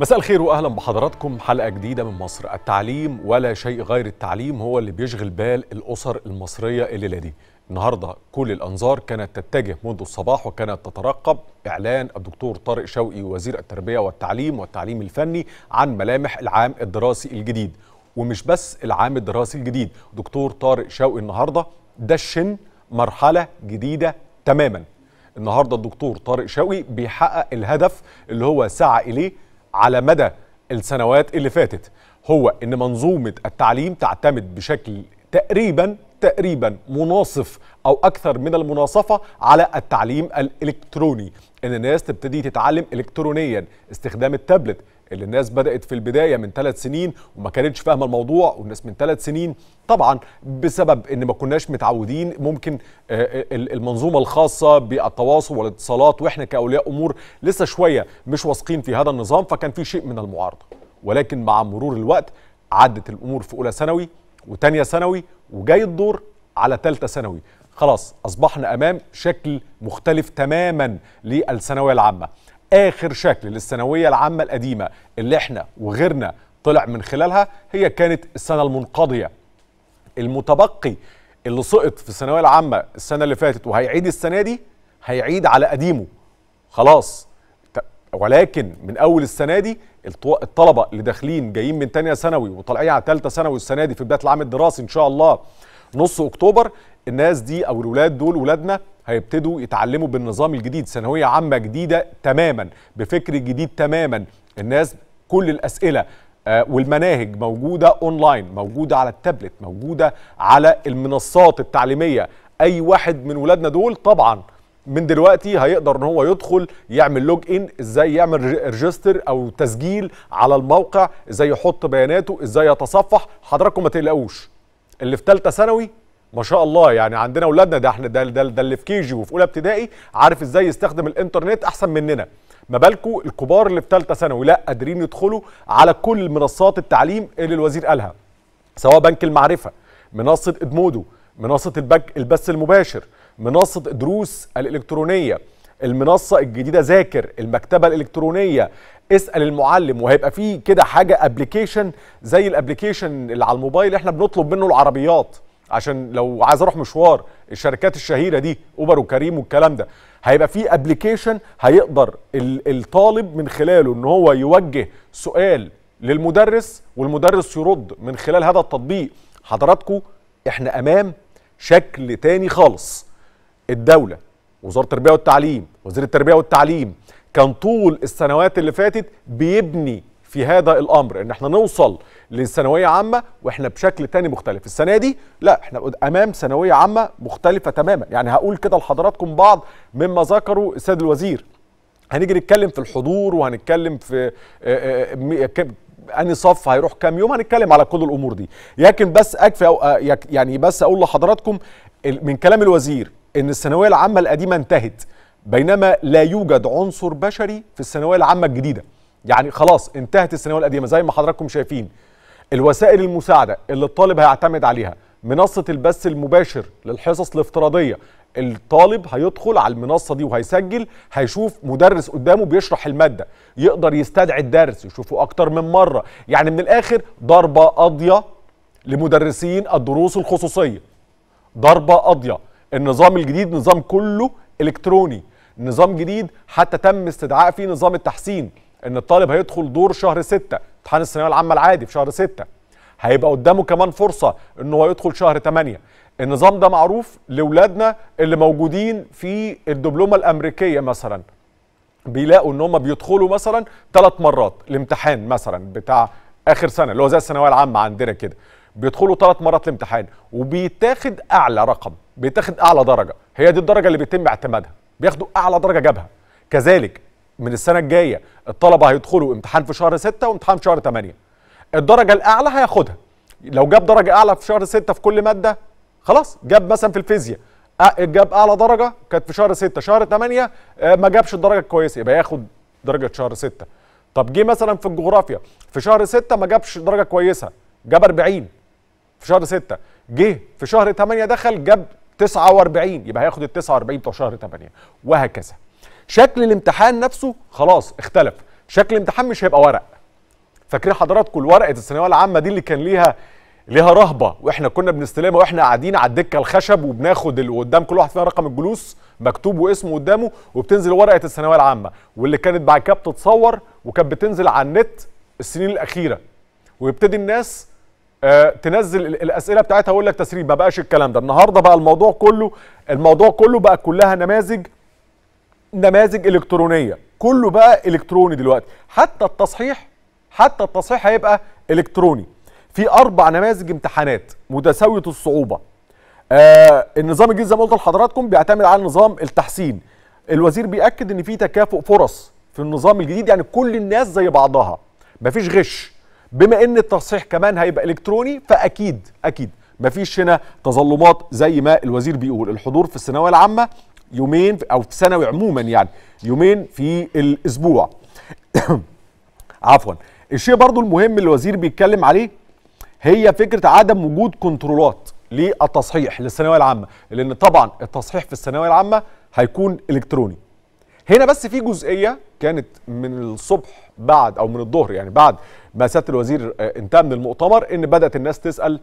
مساء الخير واهلا بحضراتكم حلقه جديده من مصر التعليم ولا شيء غير التعليم هو اللي بيشغل بال الاسر المصريه الليله دي النهارده كل الانظار كانت تتجه منذ الصباح وكانت تترقب اعلان الدكتور طارق شوقي وزير التربيه والتعليم والتعليم الفني عن ملامح العام الدراسي الجديد ومش بس العام الدراسي الجديد دكتور طارق شوقي النهارده دشن مرحله جديده تماما النهارده الدكتور طارق شوقي بيحقق الهدف اللي هو سعى اليه على مدى السنوات اللي فاتت هو ان منظومه التعليم تعتمد بشكل تقريبا تقريبا مناصف او اكثر من المناصفه على التعليم الالكتروني ان الناس تبتدي تتعلم الكترونيا استخدام التابلت اللي الناس بدأت في البداية من ثلاث سنين وما كانتش فاهمة الموضوع والناس من ثلاث سنين طبعا بسبب ان ما كناش متعودين ممكن آه، آه، المنظومة الخاصة بالتواصل والاتصالات واحنا كأولياء أمور لسه شوية مش واثقين في هذا النظام فكان في شيء من المعارضة ولكن مع مرور الوقت عدت الأمور في أولى ثانوي وتانية ثانوي وجاي الدور على ثالثة ثانوي خلاص أصبحنا أمام شكل مختلف تماما للثانوية العامة اخر شكل للثانويه العامه القديمه اللي احنا وغيرنا طلع من خلالها هي كانت السنه المنقضيه المتبقي اللي سقط في الثانويه العامه السنه اللي فاتت وهيعيد السنه دي هيعيد على قديمه خلاص ولكن من اول السنه دي الطلبه اللي داخلين جايين من تانية ثانوي وطالعين على ثالثه ثانوي السنه دي في بدايه العام الدراسي ان شاء الله نص اكتوبر الناس دي او الولاد دول ولادنا هيبتدوا يتعلموا بالنظام الجديد ثانويه عامه جديده تماما بفكر جديد تماما الناس كل الاسئله آه، والمناهج موجوده اونلاين موجوده على التابلت موجوده على المنصات التعليميه اي واحد من ولادنا دول طبعا من دلوقتي هيقدر ان هو يدخل يعمل لوج ان ازاي يعمل ريجستر او تسجيل على الموقع ازاي يحط بياناته ازاي يتصفح حضراتكم ما تقلقوش اللي في ثالثه ثانوي ما شاء الله يعني عندنا اولادنا ده احنا ده, ده, اللي في كيجي وفي اولى ابتدائي عارف ازاي يستخدم الانترنت احسن مننا ما بالكم الكبار اللي في ثالثه ثانوي لا قادرين يدخلوا على كل منصات التعليم اللي الوزير قالها سواء بنك المعرفه منصه ادمودو منصه البنك البث المباشر منصه دروس الالكترونيه المنصه الجديده ذاكر المكتبه الالكترونيه اسال المعلم وهيبقى فيه كده حاجه ابلكيشن زي الابلكيشن اللي على الموبايل احنا بنطلب منه العربيات عشان لو عايز اروح مشوار الشركات الشهيره دي اوبر وكريم والكلام ده هيبقى في ابلكيشن هيقدر الطالب من خلاله ان هو يوجه سؤال للمدرس والمدرس يرد من خلال هذا التطبيق حضراتكم احنا امام شكل تاني خالص الدوله وزاره التربيه والتعليم وزير التربيه والتعليم كان طول السنوات اللي فاتت بيبني في هذا الامر ان احنا نوصل للثانويه عامه واحنا بشكل تاني مختلف السنه دي لا احنا امام ثانويه عامه مختلفه تماما يعني هقول كده لحضراتكم بعض مما ذكره السيد الوزير هنيجي نتكلم في الحضور وهنتكلم في آه، آه، آه، انهي صف هيروح كام يوم هنتكلم على كل الامور دي لكن بس اكفي أو يعني بس اقول لحضراتكم من كلام الوزير ان الثانويه العامه القديمه انتهت بينما لا يوجد عنصر بشري في الثانويه العامه الجديده يعني خلاص انتهت الثانويه القديمه زي ما حضراتكم شايفين الوسائل المساعده اللي الطالب هيعتمد عليها منصه البث المباشر للحصص الافتراضيه الطالب هيدخل على المنصه دي وهيسجل هيشوف مدرس قدامه بيشرح الماده يقدر يستدعي الدرس يشوفه اكتر من مره يعني من الاخر ضربه قاضيه لمدرسين الدروس الخصوصيه ضربه قاضيه النظام الجديد نظام كله الكتروني نظام جديد حتى تم استدعاء فيه نظام التحسين ان الطالب هيدخل دور شهر 6 امتحان الثانويه العامه العادي في شهر 6 هيبقى قدامه كمان فرصه ان هو يدخل شهر 8 النظام ده معروف لاولادنا اللي موجودين في الدبلومه الامريكيه مثلا بيلاقوا ان هم بيدخلوا مثلا ثلاث مرات الامتحان مثلا بتاع اخر سنه اللي هو زي الثانويه العامه عندنا كده بيدخلوا ثلاث مرات الامتحان وبيتاخد اعلى رقم بيتاخد اعلى درجه هي دي الدرجه اللي بيتم اعتمادها بياخدوا اعلى درجه جابها كذلك من السنه الجايه الطلبه هيدخلوا امتحان في شهر 6 وامتحان في شهر 8 الدرجه الاعلى هياخدها لو جاب درجه اعلى في شهر 6 في كل ماده خلاص جاب مثلا في الفيزياء جاب اعلى درجه كانت في شهر 6 شهر 8 ما جابش الدرجه الكويسه يبقى ياخد درجه شهر 6 طب جه مثلا في الجغرافيا في شهر 6 ما جابش درجه كويسه جاب 40 في شهر 6 جه في شهر 8 دخل جاب 49 يبقى هياخد ال 49 بتوع شهر 8 وهكذا شكل الامتحان نفسه خلاص اختلف شكل الامتحان مش هيبقى ورق فاكرين حضراتكم ورقه الثانويه العامه دي اللي كان ليها ليها رهبه واحنا كنا بنستلمها واحنا قاعدين على الدكه الخشب وبناخد اللي قدام كل واحد فينا رقم الجلوس مكتوب واسمه قدامه وبتنزل ورقه الثانويه العامه واللي كانت بعد كده بتتصور وكانت بتنزل على النت السنين الاخيره ويبتدي الناس آه تنزل الاسئله بتاعتها ويقول لك تسريب ما بقاش الكلام ده النهارده بقى الموضوع كله الموضوع كله بقى كلها نماذج نماذج الكترونيه كله بقى الكتروني دلوقتي حتى التصحيح حتى التصحيح هيبقى الكتروني في اربع نماذج امتحانات متساويه الصعوبه آه النظام الجديد زي ما قلت لحضراتكم بيعتمد على نظام التحسين الوزير بياكد ان في تكافؤ فرص في النظام الجديد يعني كل الناس زي بعضها مفيش غش بما ان التصحيح كمان هيبقى الكتروني فاكيد اكيد مفيش هنا تظلمات زي ما الوزير بيقول الحضور في الثانويه العامه يومين او في ثانوي عموما يعني يومين في الاسبوع عفوا الشيء برضو المهم اللي الوزير بيتكلم عليه هي فكره عدم وجود كنترولات للتصحيح للثانويه العامه لان طبعا التصحيح في الثانويه العامه هيكون الكتروني هنا بس في جزئيه كانت من الصبح بعد او من الظهر يعني بعد ما سياده الوزير آه، انتهى من المؤتمر ان بدات الناس تسال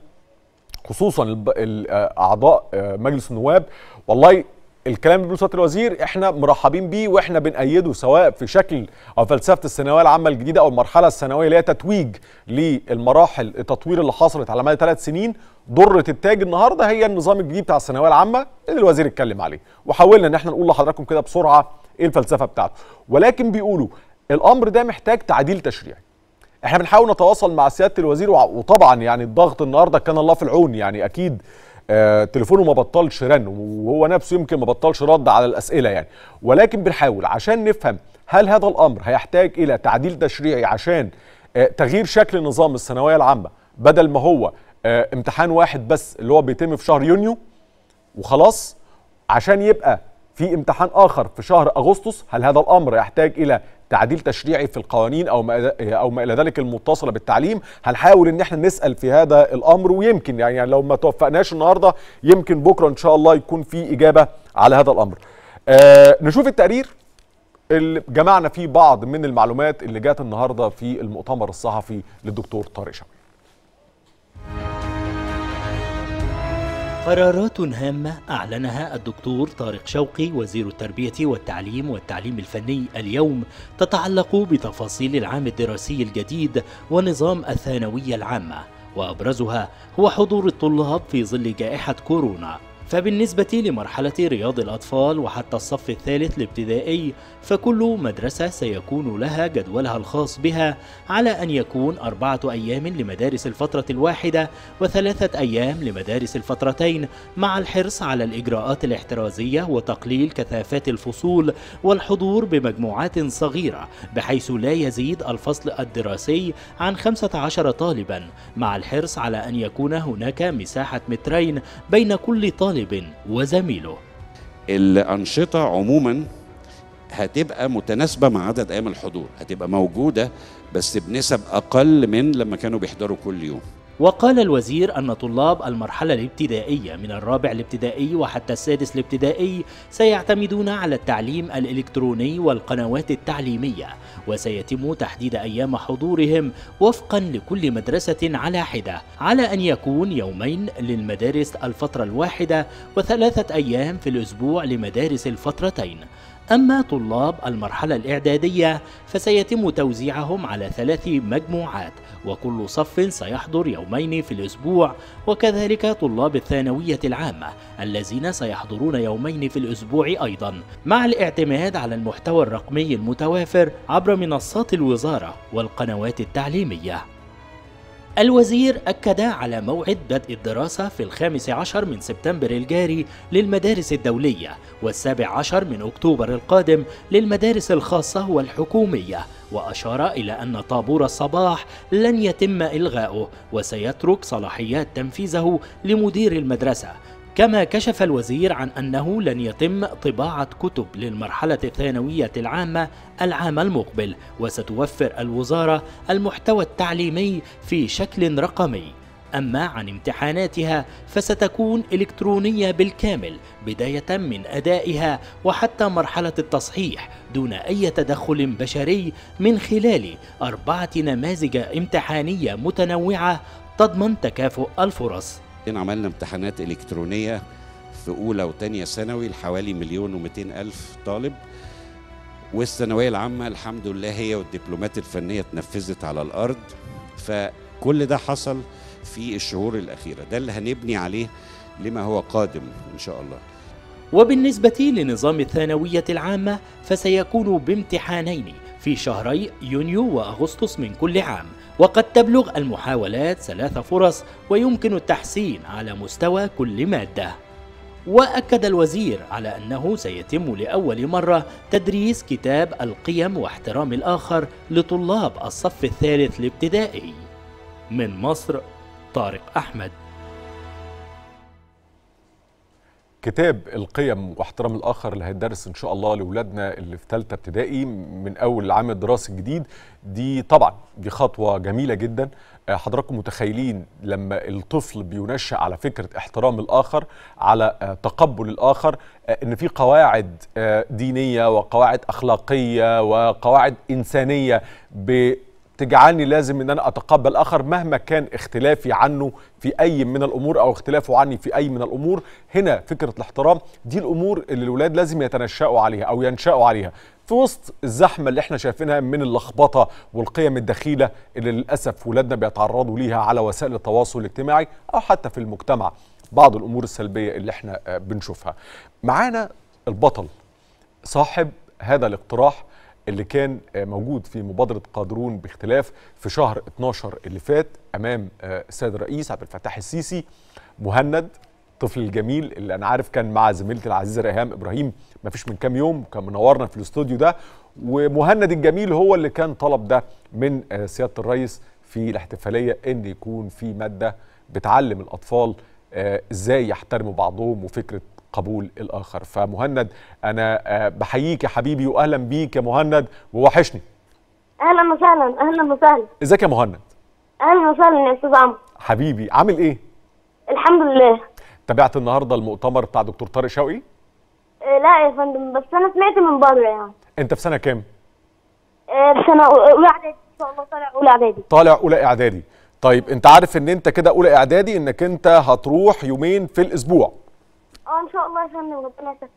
خصوصا آه، اعضاء آه، مجلس النواب والله الكلام اللي بيقوله سياده الوزير احنا مرحبين بيه واحنا بنأيده سواء في شكل او فلسفه الثانويه العامه الجديده او المرحله الثانويه اللي هي تتويج للمراحل التطوير اللي حصلت على مدى ثلاث سنين ضره التاج النهارده هي النظام الجديد بتاع الثانويه العامه اللي الوزير اتكلم عليه وحاولنا ان احنا نقول لحضراتكم كده بسرعه ايه الفلسفه بتاعته ولكن بيقولوا الامر ده محتاج تعديل تشريعي احنا بنحاول نتواصل مع سياده الوزير وطبعا يعني الضغط النهارده كان الله في العون يعني اكيد آه تليفونه ما بطلش رن وهو نفسه يمكن ما بطلش رد على الاسئله يعني ولكن بنحاول عشان نفهم هل هذا الامر هيحتاج الى تعديل تشريعي عشان آه تغيير شكل نظام الثانويه العامه بدل ما هو آه امتحان واحد بس اللي هو بيتم في شهر يونيو وخلاص عشان يبقى في امتحان اخر في شهر اغسطس هل هذا الامر يحتاج الى تعديل تشريعي في القوانين او ما او ما الى ذلك المتصله بالتعليم هنحاول ان احنا نسال في هذا الامر ويمكن يعني-, يعني, لو ما توفقناش النهارده يمكن بكره ان شاء الله يكون في اجابه على هذا الامر آه نشوف التقرير اللي جمعنا فيه بعض من المعلومات اللي جات النهارده في المؤتمر الصحفي للدكتور طارق شمعي قرارات هامة أعلنها الدكتور طارق شوقي وزير التربية والتعليم والتعليم الفني اليوم تتعلق بتفاصيل العام الدراسي الجديد ونظام الثانوية العامة وأبرزها هو حضور الطلاب في ظل جائحة كورونا فبالنسبة لمرحلة رياض الأطفال وحتى الصف الثالث الابتدائي فكل مدرسة سيكون لها جدولها الخاص بها على أن يكون أربعة أيام لمدارس الفترة الواحدة وثلاثة أيام لمدارس الفترتين مع الحرص على الإجراءات الاحترازية وتقليل كثافات الفصول والحضور بمجموعات صغيرة بحيث لا يزيد الفصل الدراسي عن 15 طالبا مع الحرص على أن يكون هناك مساحة مترين بين كل طالب طالب وزميله الأنشطة عموما هتبقى متناسبة مع عدد أيام الحضور هتبقى موجودة بس بنسب أقل من لما كانوا بيحضروا كل يوم وقال الوزير أن طلاب المرحلة الابتدائية من الرابع الابتدائي وحتى السادس الابتدائي سيعتمدون على التعليم الإلكتروني والقنوات التعليمية وسيتم تحديد أيام حضورهم وفقا لكل مدرسة على حدة على أن يكون يومين للمدارس الفترة الواحدة وثلاثة أيام في الأسبوع لمدارس الفترتين أما طلاب المرحلة الإعدادية فسيتم توزيعهم على ثلاث مجموعات وكل صف سيحضر يومين في الأسبوع وكذلك طلاب الثانوية العامة الذين سيحضرون يومين في الأسبوع أيضا مع الاعتماد على المحتوى الرقمي المتوافر عبر منصات الوزارة والقنوات التعليمية الوزير أكد على موعد بدء الدراسة في الخامس عشر من سبتمبر الجاري للمدارس الدولية والسابع عشر من أكتوبر القادم للمدارس الخاصة والحكومية وأشار إلى أن طابور الصباح لن يتم إلغاؤه وسيترك صلاحيات تنفيذه لمدير المدرسة كما كشف الوزير عن أنه لن يتم طباعة كتب للمرحلة الثانوية العامة العام المقبل وستوفر الوزارة المحتوى التعليمي في شكل رقمي أما عن امتحاناتها فستكون إلكترونية بالكامل بداية من أدائها وحتى مرحلة التصحيح دون أي تدخل بشري من خلال أربعة نماذج امتحانية متنوعة تضمن تكافؤ الفرص وبعدين عملنا امتحانات إلكترونية في أولى وتانية ثانوي لحوالي مليون ومئتين ألف طالب والثانوية العامة الحمد لله هي والدبلومات الفنية اتنفذت على الأرض فكل ده حصل في الشهور الأخيرة ده اللي هنبني عليه لما هو قادم إن شاء الله وبالنسبة لنظام الثانوية العامة فسيكون بامتحانين في شهري يونيو وأغسطس من كل عام وقد تبلغ المحاولات ثلاث فرص ويمكن التحسين على مستوى كل مادة وأكد الوزير على أنه سيتم لأول مرة تدريس كتاب القيم واحترام الآخر لطلاب الصف الثالث الابتدائي من مصر طارق أحمد كتاب القيم واحترام الاخر اللي هيدرس ان شاء الله لاولادنا اللي في ثالثه ابتدائي من اول العام الدراسي الجديد دي طبعا دي خطوه جميله جدا آه، حضراتكم متخيلين لما الطفل بينشأ على فكره احترام الاخر على آه، تقبل الاخر آه، ان في قواعد دينيه وقواعد اخلاقيه وقواعد انسانيه ب تجعلني لازم ان انا اتقبل اخر مهما كان اختلافي عنه في اي من الامور او اختلافه عني في اي من الامور هنا فكره الاحترام دي الامور اللي الولاد لازم يتنشأوا عليها او ينشأوا عليها في وسط الزحمه اللي احنا شايفينها من اللخبطه والقيم الدخيله اللي للاسف ولادنا بيتعرضوا ليها على وسائل التواصل الاجتماعي او حتى في المجتمع بعض الامور السلبيه اللي احنا آه، بنشوفها معانا البطل صاحب هذا الاقتراح اللي كان موجود في مبادرة قادرون باختلاف في شهر 12 اللي فات أمام آه، السيد الرئيس عبد الفتاح السيسي مهند الطفل الجميل اللي أنا عارف كان مع زميلتي العزيزة ريهام إبراهيم ما فيش من كام يوم كان منورنا في الاستوديو ده ومهند الجميل هو اللي كان طلب ده من آه، سيادة الرئيس في الاحتفالية إن يكون في مادة بتعلم الأطفال آه، إزاي يحترموا بعضهم وفكرة قبول الاخر فمهند انا آه، بحييك يا حبيبي واهلا بيك يا مهند ووحشني اهلا وسهلا اهلا وسهلا ازيك يا مهند اهلا وسهلا يا استاذ عمرو حبيبي عامل ايه الحمد لله تابعت النهارده المؤتمر بتاع دكتور طارق شوقي إيه لا يا فندم بس انا سمعت من بره يعني انت في سنه كام آه، في سنه اولى اعدادي ان شاء الله طالع اولى اعدادي طالع اولى اعدادي طيب انت عارف ان انت كده اولى اعدادي انك انت هتروح يومين في الاسبوع الله يا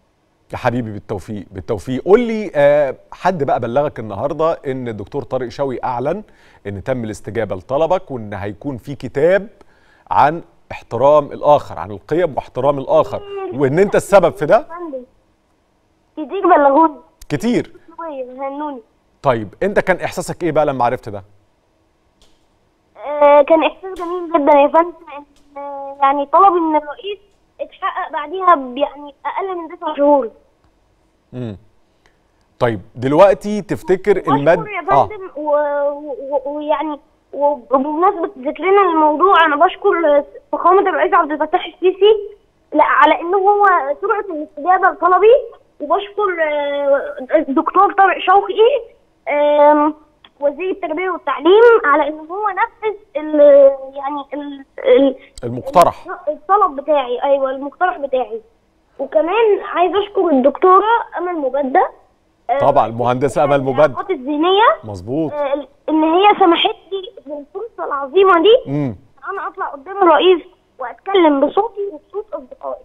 يا حبيبي بالتوفيق بالتوفيق قول لي آه، حد بقى بلغك النهارده ان الدكتور طارق شوي اعلن ان تم الاستجابه لطلبك وان هيكون في كتاب عن احترام الاخر عن القيم واحترام الاخر وان انت السبب في ده كتير بلغوني كتير طيب،, طيب انت كان احساسك ايه بقى لما عرفت ده آه، كان احساس جميل جدا يا فندم آه، يعني طلب من الرئيس اتحقق بعديها يعني اقل من تسع شهور امم طيب دلوقتي تفتكر المد يا آه. فندم ويعني و... و... وبمناسبه ذكرنا الموضوع انا بشكر فخامه الرئيس عبد الفتاح السيسي لا على انه هو سرعه الاستجابه لطلبي وبشكر آه، الدكتور طارق شوقي وزير التربيه والتعليم على ان هو نفذ الـ يعني الـ المقترح الطلب بتاعي ايوه المقترح بتاعي وكمان عايز اشكر الدكتوره امل مجدة آه، طبعا المهندسه امل مجدة الذهنيه مظبوط آه، ان هي سمحت لي بالفرصه العظيمه دي ان انا اطلع قدام الرئيس واتكلم بصوتي وبصوت اصدقائي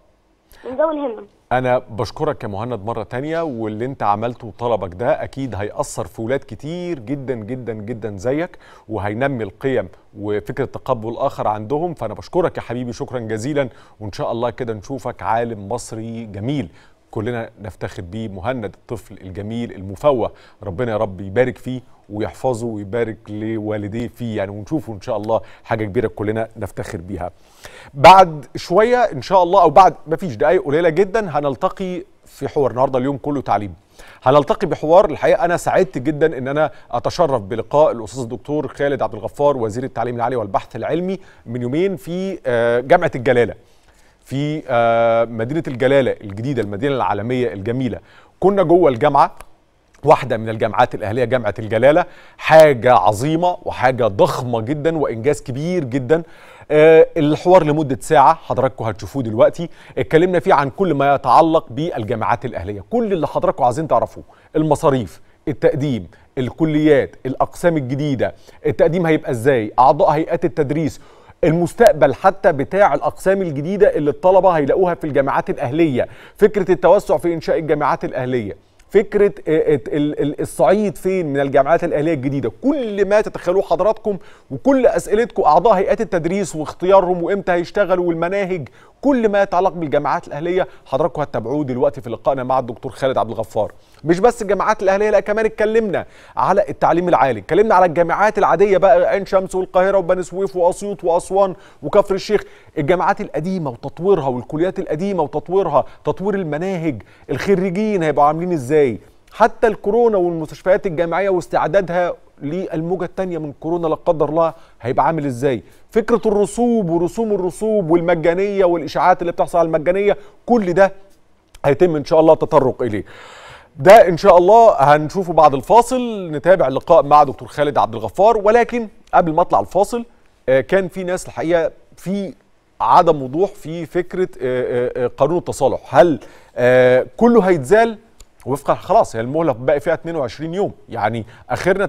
من ذوي الهمم انا بشكرك يا مهند مره تانية واللي انت عملته وطلبك ده اكيد هيأثر في ولاد كتير جدا جدا جدا زيك وهينمي القيم وفكره تقبل الاخر عندهم فانا بشكرك يا حبيبي شكرا جزيلا وان شاء الله كده نشوفك عالم مصري جميل كلنا نفتخر بيه مهند الطفل الجميل المفوه ربنا يا رب يبارك فيه ويحفظه ويبارك لوالديه فيه يعني ونشوفه ان شاء الله حاجه كبيره كلنا نفتخر بيها. بعد شويه ان شاء الله او بعد ما فيش دقائق قليله جدا هنلتقي في حوار النهارده اليوم كله تعليم. هنلتقي بحوار الحقيقه انا سعدت جدا ان انا اتشرف بلقاء الاستاذ الدكتور خالد عبد الغفار وزير التعليم العالي والبحث العلمي من يومين في آه، جامعه الجلاله. في آه، مدينه الجلاله الجديده المدينه العالميه الجميله كنا جوه الجامعه واحدة من الجامعات الأهلية جامعة الجلالة حاجة عظيمة وحاجة ضخمة جدا وإنجاز كبير جدا آه، الحوار لمدة ساعة حضراتكم هتشوفوه دلوقتي اتكلمنا فيه عن كل ما يتعلق بالجامعات الأهلية كل اللي حضراتكم عايزين تعرفوه المصاريف التقديم الكليات الاقسام الجديده التقديم هيبقى ازاي اعضاء هيئات التدريس المستقبل حتى بتاع الاقسام الجديده اللي الطلبه هيلاقوها في الجامعات الاهليه فكره التوسع في انشاء الجامعات الاهليه فكره آه، آه، الصعيد فين من الجامعات الاهليه الجديده كل ما تتخيلوه حضراتكم وكل اسئلتكم اعضاء هيئات التدريس واختيارهم وامتى هيشتغلوا والمناهج كل ما يتعلق بالجامعات الاهليه حضراتكم هتتابعوه دلوقتي في لقائنا مع الدكتور خالد عبد الغفار مش بس الجامعات الاهليه لا كمان اتكلمنا على التعليم العالي اتكلمنا على الجامعات العاديه بقى عين شمس والقاهره وبني سويف واسيوط واسوان وكفر الشيخ الجامعات القديمه وتطويرها والكليات القديمه وتطويرها تطوير المناهج الخريجين هيبقوا عاملين ازاي حتى الكورونا والمستشفيات الجامعيه واستعدادها للموجه الثانيه من كورونا لا قدر الله هيبقى عامل ازاي فكره الرسوب ورسوم الرسوب والمجانيه والاشاعات اللي بتحصل على المجانيه كل ده هيتم ان شاء الله التطرق اليه ده ان شاء الله هنشوفه بعد الفاصل نتابع اللقاء مع دكتور خالد عبد الغفار ولكن قبل ما اطلع الفاصل آه، كان في ناس الحقيقه في عدم وضوح في فكره آه، آه، قانون التصالح هل كله هيتزال وفقا خلاص هي المهله باقي فيها 22 يوم يعني اخرنا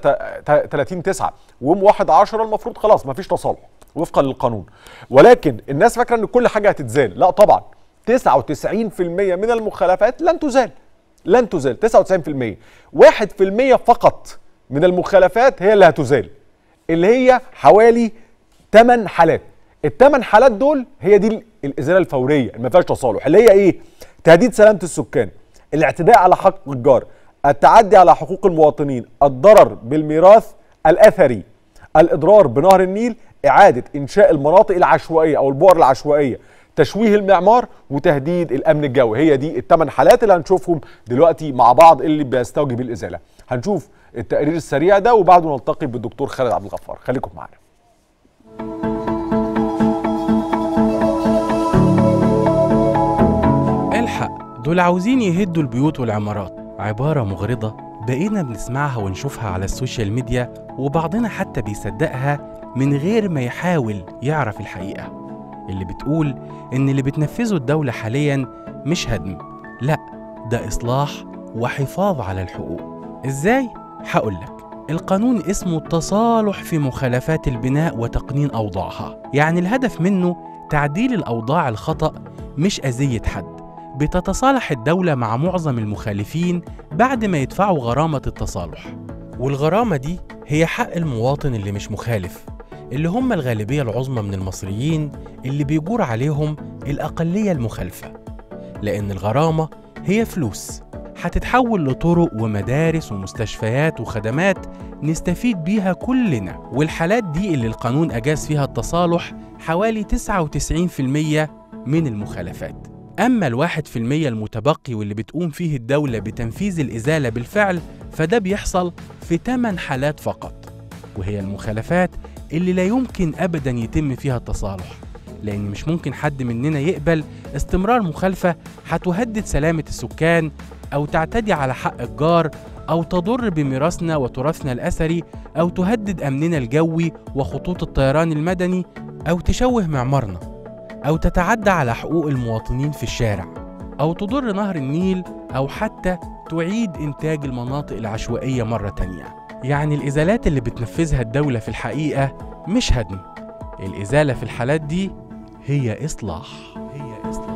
30 9 ويوم 1 10 المفروض خلاص ما فيش تصالح وفقا للقانون ولكن الناس فاكره ان كل حاجه هتتزال لا طبعا 99% من المخالفات لن تزال لن تزال 99% 1% فقط من المخالفات هي اللي هتزال اللي هي حوالي 8 حالات الثمان حالات دول هي دي الازاله الفوريه اللي ما فيهاش تصالح اللي هي ايه تهديد سلامه السكان الاعتداء على حق الجار التعدي على حقوق المواطنين الضرر بالميراث الاثري الاضرار بنهر النيل اعاده انشاء المناطق العشوائيه او البؤر العشوائيه تشويه المعمار وتهديد الامن الجوي هي دي الثمان حالات اللي هنشوفهم دلوقتي مع بعض اللي بيستوجب الازاله هنشوف التقرير السريع ده وبعده نلتقي بالدكتور خالد عبد الغفار خليكم معانا دول عاوزين يهدوا البيوت والعمارات عبارة مغرضة بقينا بنسمعها ونشوفها على السوشيال ميديا وبعضنا حتى بيصدقها من غير ما يحاول يعرف الحقيقة اللي بتقول إن اللي بتنفذه الدولة حاليا مش هدم لأ ده إصلاح وحفاظ على الحقوق إزاي؟ هقولك القانون اسمه التصالح في مخالفات البناء وتقنين أوضاعها يعني الهدف منه تعديل الأوضاع الخطأ مش أذية حد بتتصالح الدولة مع معظم المخالفين بعد ما يدفعوا غرامة التصالح والغرامة دي هي حق المواطن اللي مش مخالف اللي هم الغالبية العظمى من المصريين اللي بيجور عليهم الأقلية المخالفة لأن الغرامة هي فلوس هتتحول لطرق ومدارس ومستشفيات وخدمات نستفيد بيها كلنا والحالات دي اللي القانون أجاز فيها التصالح حوالي 99% من المخالفات أما الواحد في المية المتبقي واللي بتقوم فيه الدولة بتنفيذ الإزالة بالفعل فده بيحصل في 8 حالات فقط وهي المخالفات اللي لا يمكن أبدا يتم فيها التصالح لأن مش ممكن حد مننا يقبل استمرار مخالفة هتهدد سلامة السكان أو تعتدي على حق الجار أو تضر بميراثنا وتراثنا الأثري أو تهدد أمننا الجوي وخطوط الطيران المدني أو تشوه معمارنا أو تتعدى على حقوق المواطنين في الشارع أو تضر نهر النيل أو حتى تعيد إنتاج المناطق العشوائية مرة تانية يعني الإزالات اللي بتنفذها الدولة في الحقيقة مش هدم الإزالة في الحالات دي هي إصلاح هي إصلاح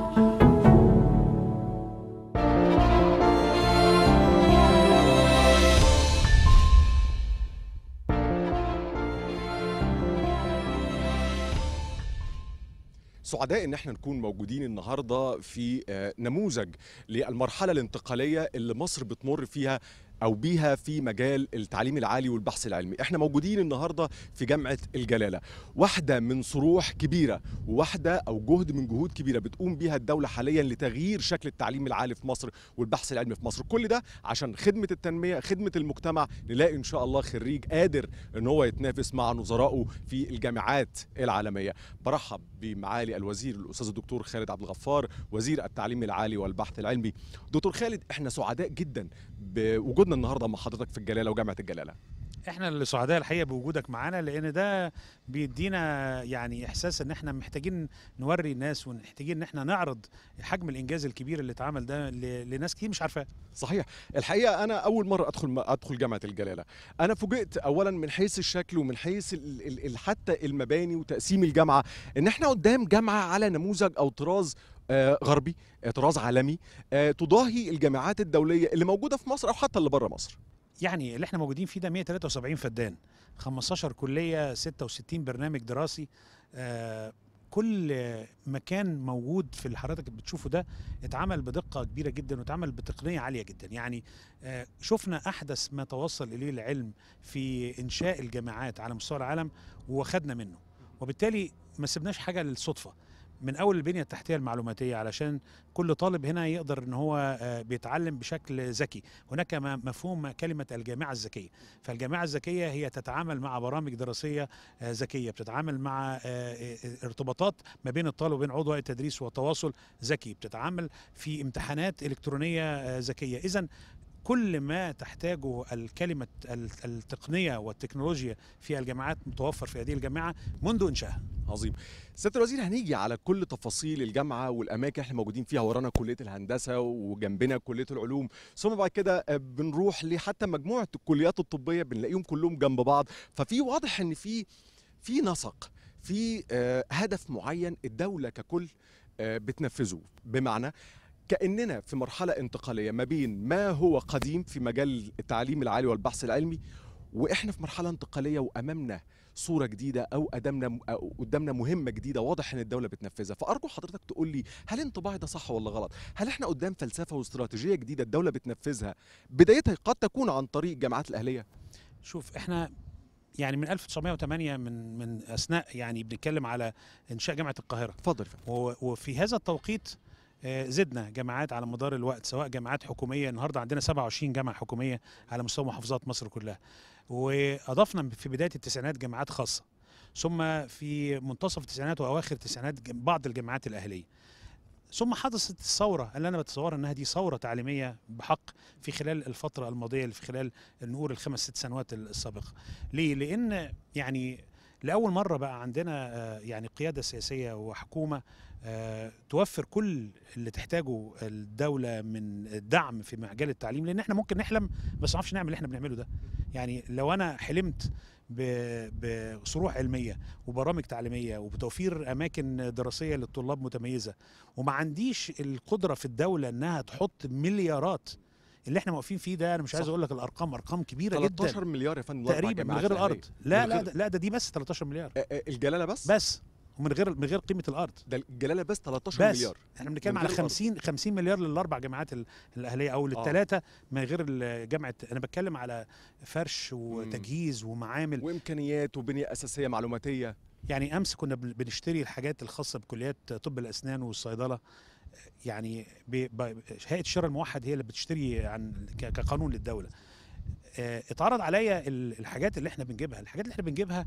سعداء ان احنا نكون موجودين النهارده في آه، نموذج للمرحله الانتقاليه اللي مصر بتمر فيها او بيها في مجال التعليم العالي والبحث العلمي احنا موجودين النهارده في جامعه الجلاله واحده من صروح كبيره وواحده او جهد من جهود كبيره بتقوم بيها الدوله حاليا لتغيير شكل التعليم العالي في مصر والبحث العلمي في مصر كل ده عشان خدمه التنميه خدمه المجتمع نلاقي ان شاء الله خريج قادر ان هو يتنافس مع نظرائه في الجامعات العالميه برحب بمعالي الوزير الاستاذ الدكتور خالد عبد الغفار وزير التعليم العالي والبحث العلمي دكتور خالد احنا سعداء جدا بوجودنا تواجدنا النهارده مع حضرتك في الجلاله وجامعه الجلاله احنا اللي سعداء الحقيقه بوجودك معانا لان ده بيدينا يعني احساس ان احنا محتاجين نوري الناس ومحتاجين ان احنا نعرض حجم الانجاز الكبير اللي اتعمل ده لناس كتير مش عارفاه صحيح الحقيقه انا اول مره ادخل ادخل جامعه الجلاله انا فوجئت اولا من حيث الشكل ومن حيث حتى المباني وتقسيم الجامعه ان احنا قدام جامعه على نموذج او طراز آه، غربي آه، طراز عالمي آه، تضاهي الجامعات الدوليه اللي موجوده في مصر او حتى اللي بره مصر يعني اللي احنا موجودين فيه ده 173 فدان 15 كليه 66 برنامج دراسي كل مكان موجود في اللي حضرتك بتشوفه ده اتعمل بدقه كبيره جدا واتعمل بتقنيه عاليه جدا يعني شفنا احدث ما توصل اليه العلم في انشاء الجامعات على مستوى العالم واخدنا منه وبالتالي ما سبناش حاجه للصدفه من اول البنيه التحتيه المعلوماتيه علشان كل طالب هنا يقدر ان هو آه، بيتعلم بشكل ذكي هناك مفهوم كلمه الجامعه الذكيه فالجامعه الذكيه هي تتعامل مع برامج دراسيه آه، ذكيه بتتعامل مع آه، ارتباطات ما بين الطالب وبين عضو التدريس وتواصل ذكي بتتعامل في امتحانات الكترونيه ذكيه اذا كل ما تحتاجه الكلمة التقنية والتكنولوجيا في الجامعات متوفر في هذه الجامعة منذ إنشائها عظيم سيادة الوزير هنيجي على كل تفاصيل الجامعة والأماكن احنا موجودين فيها ورانا كلية الهندسة وجنبنا كلية العلوم ثم بعد كده آه، بنروح لحتى مجموعة الكليات الطبية بنلاقيهم كلهم جنب بعض ففي واضح ان في في نسق في آه، هدف معين الدولة ككل آه، بتنفذه بمعنى كأننا في مرحلة انتقالية ما بين ما هو قديم في مجال التعليم العالي والبحث العلمي واحنا في مرحله انتقاليه وامامنا صوره جديده او قدامنا قدامنا مهمه جديده واضح ان الدوله بتنفذها فارجو حضرتك تقول لي هل انطباعي ده صح ولا غلط هل احنا قدام فلسفه واستراتيجيه جديده الدوله بتنفذها بدايتها قد تكون عن طريق الجامعات الاهليه شوف احنا يعني من 1908 من من اثناء يعني بنتكلم على انشاء جامعه القاهره اتفضل وفي هذا التوقيت آه، زدنا جامعات على مدار الوقت سواء جامعات حكوميه النهارده عندنا 27 جامعه حكوميه على مستوى محافظات مصر كلها واضفنا في بدايه التسعينات جامعات خاصه ثم في منتصف التسعينات واواخر التسعينات بعض الجامعات الاهليه ثم حدثت الثوره اللي انا بتصورها انها دي ثوره تعليميه بحق في خلال الفتره الماضيه اللي في خلال نقول الخمس ست سنوات السابقه ليه لان يعني لاول مره بقى عندنا آه، يعني قياده سياسيه وحكومه آه، توفر كل اللي تحتاجه الدوله من دعم في مجال التعليم لان احنا ممكن نحلم بس ما نعرفش نعمل اللي احنا بنعمله ده يعني لو انا حلمت بصروح علميه وبرامج تعليميه وبتوفير اماكن دراسيه للطلاب متميزه وما عنديش القدره في الدوله انها تحط مليارات اللي احنا واقفين فيه ده انا مش عايز اقول لك الارقام ارقام كبيره 13 جدا 13 مليار يا فندم تقريبا من غير الارض لا لا ده لا ده دي بس 13 مليار الجلاله بس بس ومن غير من غير قيمه الارض ده الجلاله بس 13 بس. مليار احنا بنتكلم على 50 50 مليار للاربع جامعات الاهليه او للثلاثه آه. من غير جامعه انا بتكلم على فرش وتجهيز ومعامل وامكانيات وبنيه اساسيه معلوماتيه يعني امس كنا بنشتري الحاجات الخاصه بكليات طب الاسنان والصيدله يعني هيئه الشراء الموحد هي اللي بتشتري عن كقانون للدوله آه، اتعرض عليا الحاجات اللي احنا بنجيبها الحاجات اللي احنا بنجيبها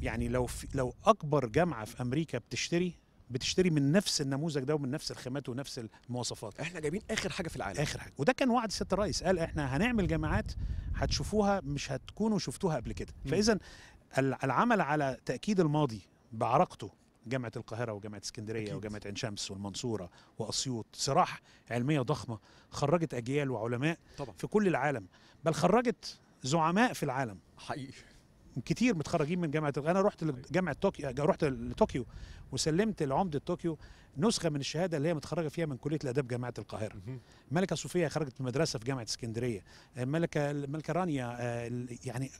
يعني لو في لو اكبر جامعه في امريكا بتشتري بتشتري من نفس النموذج ده ومن نفس الخامات ونفس المواصفات احنا جايبين اخر حاجه في العالم اخر حاجه وده كان وعد سياده الرئيس قال احنا هنعمل جامعات هتشوفوها مش هتكونوا شفتوها قبل كده فاذا العمل على تاكيد الماضي بعرقته جامعه القاهره وجامعه اسكندريه وجامعه عين شمس والمنصوره واسيوط صراح علميه ضخمه خرجت اجيال وعلماء طبعا. في كل العالم بل خرجت زعماء في العالم حقيقي كتير متخرجين من جامعه انا رحت لجامعه طيب. طوكيو رحت لطوكيو وسلمت لعمده طوكيو نسخه من الشهاده اللي هي متخرجه فيها من كليه الاداب جامعه القاهره الملكه صوفيا خرجت من مدرسه في جامعه اسكندريه الملكه آه، الملكه رانيا آه، يعني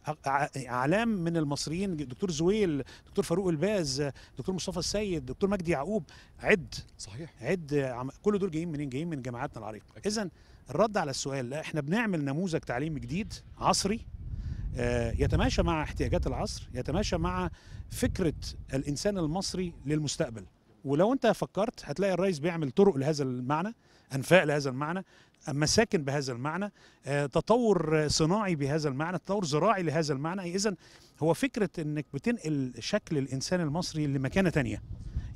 اعلام من المصريين دكتور زويل دكتور فاروق الباز آه، دكتور مصطفى السيد دكتور مجدي يعقوب عد صحيح عد كل دول جايين منين جايين من جامعاتنا العريقه اذا الرد على السؤال لا احنا بنعمل نموذج تعليمي جديد عصري آه، يتماشى مع احتياجات العصر يتماشى مع فكرة الإنسان المصري للمستقبل ولو أنت فكرت هتلاقي الرئيس بيعمل طرق لهذا المعنى أنفاق لهذا المعنى مساكن بهذا المعنى آه، تطور صناعي بهذا المعنى تطور زراعي لهذا المعنى إذا هو فكرة أنك بتنقل شكل الإنسان المصري لمكانة تانية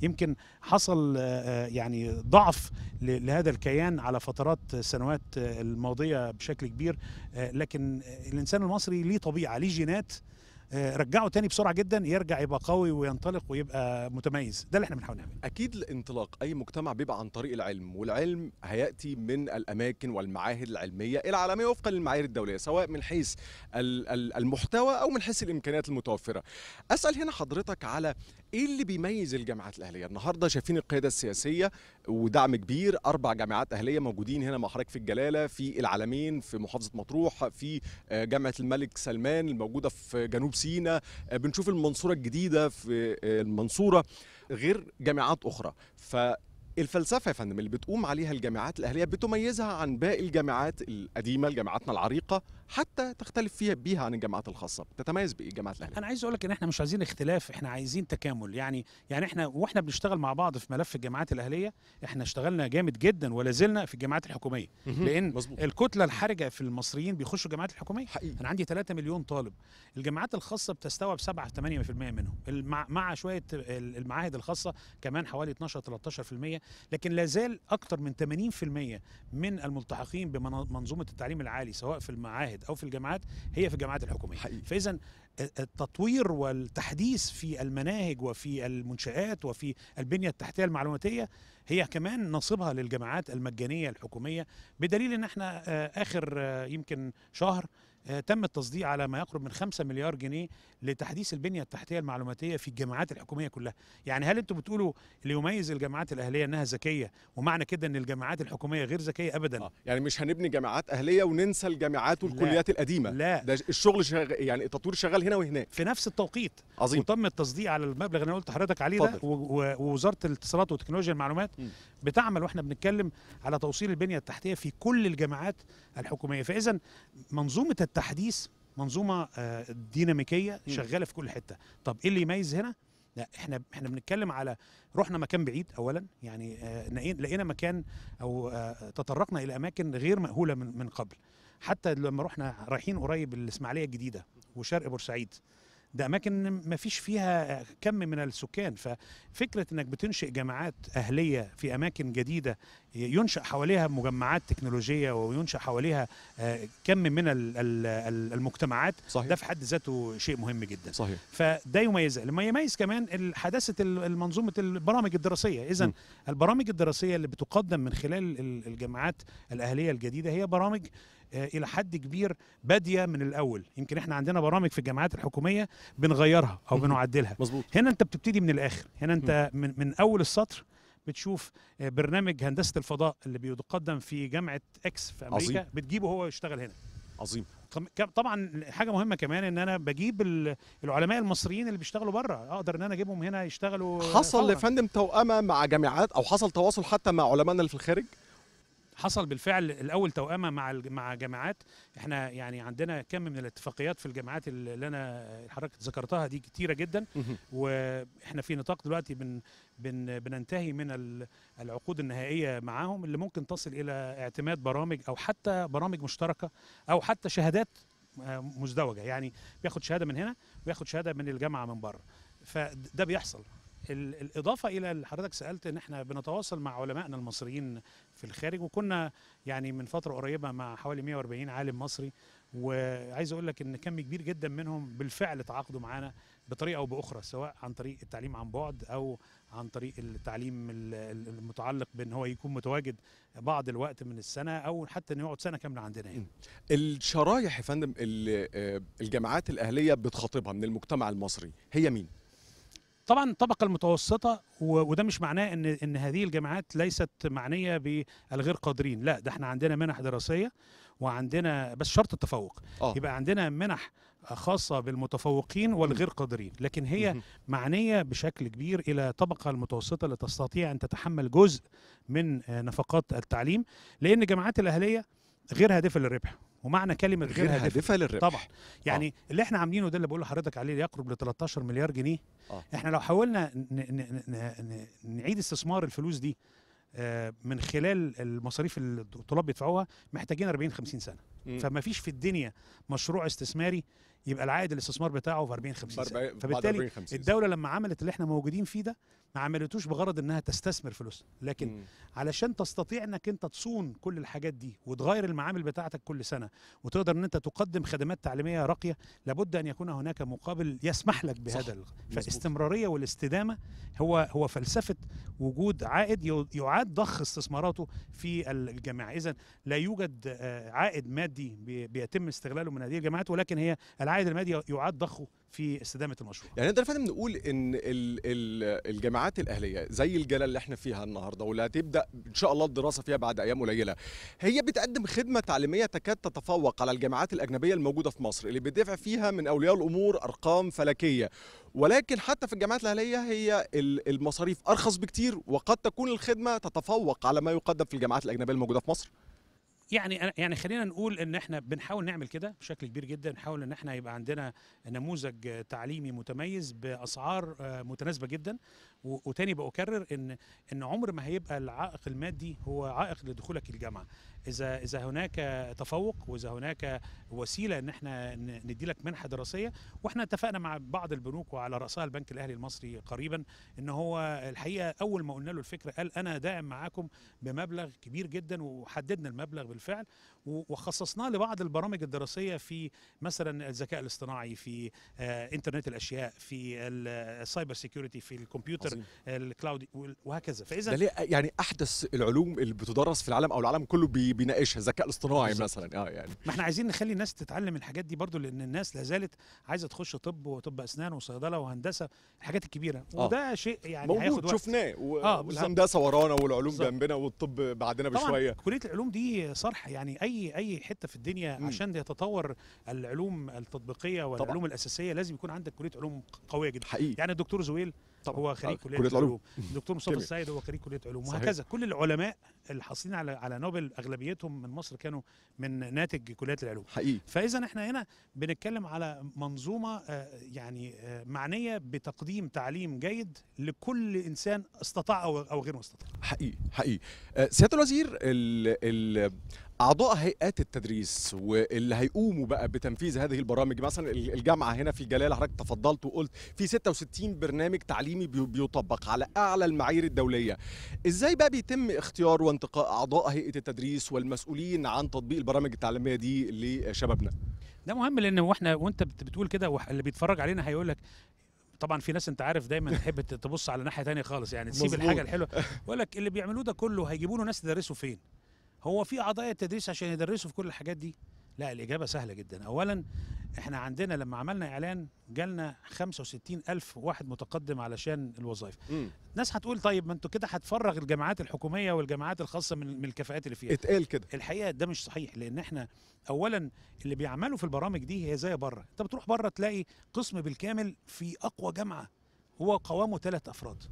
يمكن حصل آه، آه، يعني ضعف لهذا الكيان على فترات السنوات آه، الماضيه بشكل كبير لكن الانسان المصري ليه طبيعه ليه جينات آه، رجعه تاني بسرعه جدا يرجع يبقى قوي وينطلق ويبقى متميز ده اللي احنا بنحاول نعمله اكيد الانطلاق اي مجتمع بيبقى عن طريق العلم والعلم هياتي من الاماكن والمعاهد العلميه العالميه وفقا للمعايير الدوليه سواء من حيث المحتوى او من حيث الامكانيات المتوفره اسال هنا حضرتك على ايه اللي بيميز الجامعات الاهليه النهارده شايفين القياده السياسيه ودعم كبير اربع جامعات اهليه موجودين هنا مع حضرتك في الجلاله في العلمين في محافظه مطروح في آه، جامعه الملك سلمان الموجوده في جنوب سيناء آه، بنشوف المنصوره الجديده في آه، المنصوره غير جامعات اخرى ف الفلسفة يا فندم اللي بتقوم عليها الجامعات الأهلية بتميزها عن باقي الجامعات القديمة جامعاتنا العريقة حتى تختلف فيها بيها عن الجامعات الخاصه تتميز بالجامعات الاهليه انا عايز اقول لك ان احنا مش عايزين اختلاف احنا عايزين تكامل يعني يعني احنا واحنا بنشتغل مع بعض في ملف الجامعات الاهليه احنا اشتغلنا جامد جدا ولا زلنا في الجامعات الحكوميه لان مزبوط. الكتله الحرجه في المصريين بيخشوا الجامعات الحكوميه حقيقي. انا عندي 3 مليون طالب الجامعات الخاصه بتستوعب 7 8% منهم مع, مع شويه المعاهد الخاصه كمان حوالي 12 13% لكن لا زال اكثر من 80% من الملتحقين بمنظومه التعليم العالي سواء في المعاهد المساجد او في الجامعات هي في الجامعات الحكوميه فاذا آه، التطوير والتحديث في المناهج وفي المنشآت وفي البنية التحتية المعلوماتية هي كمان نصيبها للجامعات المجانية الحكومية بدليل ان احنا آه، اخر آه، يمكن شهر آه، تم التصديق على ما يقرب من 5 مليار جنيه لتحديث البنيه التحتيه المعلوماتيه في الجامعات الحكوميه كلها، يعني هل انتم بتقولوا اللي يميز الجامعات الاهليه انها ذكيه ومعنى كده ان الجامعات الحكوميه غير ذكيه ابدا آه. يعني مش هنبني جامعات اهليه وننسى الجامعات والكليات لا. القديمه لا ده الشغل شغ... يعني التطوير شغال هنا وهناك في نفس التوقيت عظيم وتم التصديق على المبلغ اللي انا قلت لحضرتك عليه ده ووزاره الاتصالات وتكنولوجيا المعلومات م. بتعمل واحنا بنتكلم على توصيل البنيه التحتيه في كل الجامعات الحكوميه فاذا منظومه التحديث منظومه آه، ديناميكيه شغاله في كل حته طب ايه اللي يميز هنا لا احنا احنا بنتكلم على رحنا مكان بعيد اولا يعني آه، لقينا مكان او آه، تطرقنا الى اماكن غير مأهوله من قبل حتى لما رحنا رايحين قريب الاسماعيليه الجديده وشرق بورسعيد ده اماكن ما فيش فيها كم من السكان ففكره انك بتنشئ جامعات اهليه في اماكن جديده ينشا حواليها مجمعات تكنولوجيه وينشا حواليها آه، كم من المجتمعات صحيح. ده في حد ذاته شيء مهم جدا صحيح. فده يميزها لما يميز كمان حداثه المنظومه البرامج الدراسيه اذا البرامج الدراسيه اللي بتقدم من خلال الجامعات الاهليه الجديده هي برامج آه، الى حد كبير باديه من الاول يمكن احنا عندنا برامج في الجامعات الحكوميه بنغيرها او بنعدلها مظبوط هنا انت بتبتدي من الاخر هنا انت من, من اول السطر بتشوف آه، برنامج هندسه الفضاء اللي بيتقدم في جامعه اكس في امريكا عظيم. بتجيبه هو يشتغل هنا عظيم طبعا حاجه مهمه كمان ان انا بجيب العلماء المصريين اللي بيشتغلوا بره اقدر ان انا اجيبهم هنا يشتغلوا حصل يا فندم توأمه مع جامعات او حصل تواصل حتى مع علمائنا اللي في الخارج حصل بالفعل الاول توأمه مع مع جامعات احنا يعني عندنا كم من الاتفاقيات في الجامعات اللي انا حضرتك ذكرتها دي كتيره جدا واحنا في نطاق دلوقتي بن بن بننتهي من العقود النهائيه معاهم اللي ممكن تصل الى اعتماد برامج او حتى برامج مشتركه او حتى شهادات آه، مزدوجه يعني بياخد شهاده من هنا وياخد شهاده من الجامعه من بره فده بيحصل الاضافه الى اللي حضرتك سالت ان احنا بنتواصل مع علمائنا المصريين في الخارج وكنا يعني من فتره قريبه مع حوالي 140 عالم مصري وعايز اقول لك ان كم كبير جدا منهم بالفعل تعاقدوا معانا بطريقه او باخرى سواء عن طريق التعليم عن بعد او عن طريق التعليم المتعلق بان هو يكون متواجد بعض الوقت من السنه او حتى انه يقعد سنه كامله عندنا هنا. يعني. الشرايح يا فندم آه، الجامعات الاهليه بتخاطبها من المجتمع المصري هي مين؟ طبعا الطبقه المتوسطه وده مش معناه ان ان هذه الجامعات ليست معنيه بالغير قادرين لا ده احنا عندنا منح دراسيه وعندنا بس شرط التفوق أوه. يبقى عندنا منح خاصه بالمتفوقين والغير قادرين لكن هي معنيه بشكل كبير الى طبقه المتوسطه اللي تستطيع ان تتحمل جزء من نفقات التعليم لان جامعات الاهليه غير هادفه للربح ومعنى كلمه غير, غير هادفه للربح طبعا يعني آه. اللي احنا عاملينه ده اللي بقول لحضرتك عليه يقرب ل 13 مليار جنيه آه. احنا لو حاولنا نعيد استثمار الفلوس دي آه، من خلال المصاريف اللي الطلاب بيدفعوها محتاجين 40 50 سنه فما فيش في الدنيا مشروع استثماري يبقى العائد الاستثمار بتاعه في 40 50 سنه فبالتالي -50 الدوله لما عملت اللي احنا موجودين فيه ده ما عملتوش بغرض انها تستثمر فلوس لكن م. علشان تستطيع انك انت تصون كل الحاجات دي وتغير المعامل بتاعتك كل سنه وتقدر ان انت تقدم خدمات تعليميه راقيه لابد ان يكون هناك مقابل يسمح لك بهذا فاستمراريه والاستدامه هو هو فلسفه وجود عائد يعاد ضخ استثماراته في الجامعه اذا لا يوجد آه، عائد مادي بيتم استغلاله من هذه الجامعات ولكن هي العائد المادي يعاد ضخه في استدامه المشروع. يعني نقدر فعلا نقول ان الجامعات الاهليه زي الجلال اللي احنا فيها النهارده واللي هتبدا ان شاء الله الدراسه فيها بعد ايام قليله هي بتقدم خدمه تعليميه تكاد تتفوق على الجامعات الاجنبيه الموجوده في مصر اللي بيدفع فيها من اولياء الامور ارقام فلكيه ولكن حتى في الجامعات الاهليه هي المصاريف ارخص بكتير وقد تكون الخدمه تتفوق على ما يقدم في الجامعات الاجنبيه الموجوده في مصر. يعني يعني خلينا نقول ان احنا بنحاول نعمل كده بشكل كبير جدا نحاول ان احنا يبقى عندنا نموذج تعليمي متميز باسعار آه، متناسبه جدا وتاني بأكرر ان ان عمر ما هيبقى العائق المادي هو عائق لدخولك الجامعه اذا اذا هناك تفوق واذا هناك وسيله ان احنا ندي لك منحه دراسيه واحنا اتفقنا مع بعض البنوك وعلى راسها البنك الاهلي المصري قريبا ان هو الحقيقه اول ما قلنا له الفكره قال انا داعم معاكم بمبلغ كبير جدا وحددنا المبلغ بالفعل وخصصناه لبعض البرامج الدراسيه في مثلا الذكاء الاصطناعي في آه، انترنت الاشياء في السايبر سيكيورتي في الكمبيوتر الكلاود وهكذا فاذا يعني احدث العلوم اللي بتدرس في العالم او العالم كله بي بيناقشها الذكاء الاصطناعي مثلا اه يعني ما احنا عايزين نخلي الناس تتعلم الحاجات دي برضو لان الناس لا زالت عايزه تخش طب وطب اسنان وصيدله وهندسه الحاجات الكبيره آه. وده شيء يعني موجود شفناه و... آه والهندسه ورانا والعلوم بالزبط. جنبنا والطب بعدنا بشويه كليه العلوم دي صرح يعني اي اي حته في الدنيا م. عشان يتطور العلوم التطبيقيه والعلوم طبعا. الاساسيه لازم يكون عندك كليه علوم قويه جدا حقيقي. يعني الدكتور زويل طبعا. هو خريج آه، كليه, كلية العلوم الدكتور مصطفى السعيد هو خريج كليه علوم صحيح. وهكذا كل العلماء الحاصلين على على نوبل اغلبيتهم من مصر كانوا من ناتج كليات العلوم حقيقي فاذا احنا هنا بنتكلم على منظومه آه، يعني آه، معنيه بتقديم تعليم جيد لكل انسان استطاع او غير مستطاع حقيقي حقيقي سياده الوزير ال ال اعضاء هيئات التدريس واللي هيقوموا بقى بتنفيذ هذه البرامج يعني مثلا الجامعه هنا في جلاله حضرتك تفضلت وقلت في 66 برنامج تعليمي بيطبق على اعلى المعايير الدوليه ازاي بقى بيتم اختيار وانتقاء اعضاء هيئه التدريس والمسؤولين عن تطبيق البرامج التعليميه دي لشبابنا ده مهم لان واحنا وانت بتقول كده اللي بيتفرج علينا هيقول لك طبعا في ناس انت عارف دايما تحب تبص على ناحيه ثانيه خالص يعني تسيب الحاجه الحلوه يقول لك اللي بيعملوه ده كله هيجيبوا له ناس يدرسوا فين هو في اعضاء التدريس عشان يدرسوا في كل الحاجات دي لا الاجابه سهله جدا اولا احنا عندنا لما عملنا اعلان جالنا 65 الف واحد متقدم علشان الوظائف ناس هتقول طيب ما انتوا كده هتفرغ الجامعات الحكوميه والجامعات الخاصه من, من الكفاءات اللي فيها اتقال كده الحقيقه ده مش صحيح لان احنا اولا اللي بيعملوا في البرامج دي هي زي بره انت بتروح بره تلاقي قسم بالكامل في اقوى جامعه هو قوامه ثلاث افراد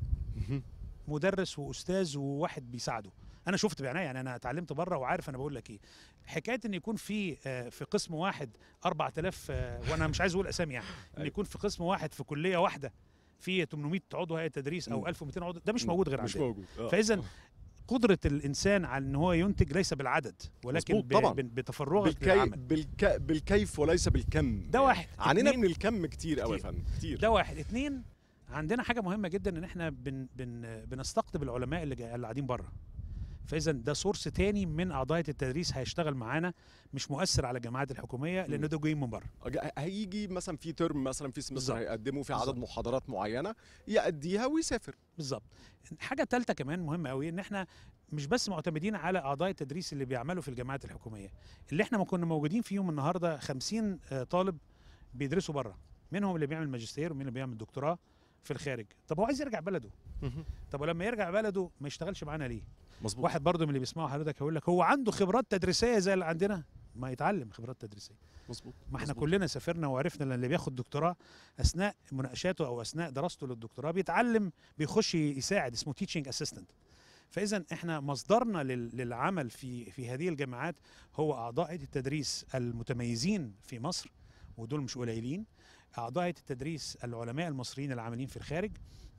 مدرس واستاذ وواحد بيساعده انا شفت بعناية يعني انا اتعلمت بره وعارف انا بقول لك ايه حكايه ان يكون في آه، في قسم واحد 4000 آه، وانا مش عايز اقول اسامي يعني ان أيوة. يكون في قسم واحد في كليه واحده في 800 عضو هيئه تدريس او 1200 عضو ده مش موجود غير عندنا مش موجود آه. فاذا قدرة الإنسان على أن هو ينتج ليس بالعدد ولكن طبعا. بتفرغك بالكي... للعمل بالك... بالكيف وليس بالكم ده واحد يعني عنينا من الكم كتير أوي يا فندم كتير ده واحد اتنين عندنا حاجة مهمة جدا إن إحنا بن... بن... بنستقطب العلماء اللي, جا... اللي قاعدين بره فاذا ده سورس تاني من اعضاء التدريس هيشتغل معانا مش مؤثر على الجامعات الحكوميه لان ده جايين من بره هيجي مثلا في ترم مثلا في سمستر هيقدموا في عدد محاضرات معينه يأديها ويسافر بالظبط حاجه ثالثه كمان مهمه قوي ان احنا مش بس معتمدين على اعضاء التدريس اللي بيعملوا في الجامعات الحكوميه اللي احنا ما كنا موجودين فيهم النهارده 50 آه، طالب بيدرسوا بره منهم اللي بيعمل ماجستير ومنهم اللي بيعمل دكتوراه في الخارج طب هو عايز يرجع بلده طب ولما يرجع بلده ما يشتغلش معانا ليه مظبوط واحد برضه من اللي بيسمعوا حضرتك هيقول لك هو عنده خبرات تدريسيه زي اللي عندنا ما يتعلم خبرات تدريسيه مظبوط ما احنا مزبوط. كلنا سافرنا وعرفنا اللي بياخد دكتوراه اثناء مناقشاته او اثناء دراسته للدكتوراه بيتعلم بيخش يساعد اسمه تيتشنج اسيستنت فاذا احنا مصدرنا للعمل في في هذه الجامعات هو اعضاء التدريس المتميزين في مصر ودول مش قليلين اعضاء التدريس العلماء المصريين العاملين في الخارج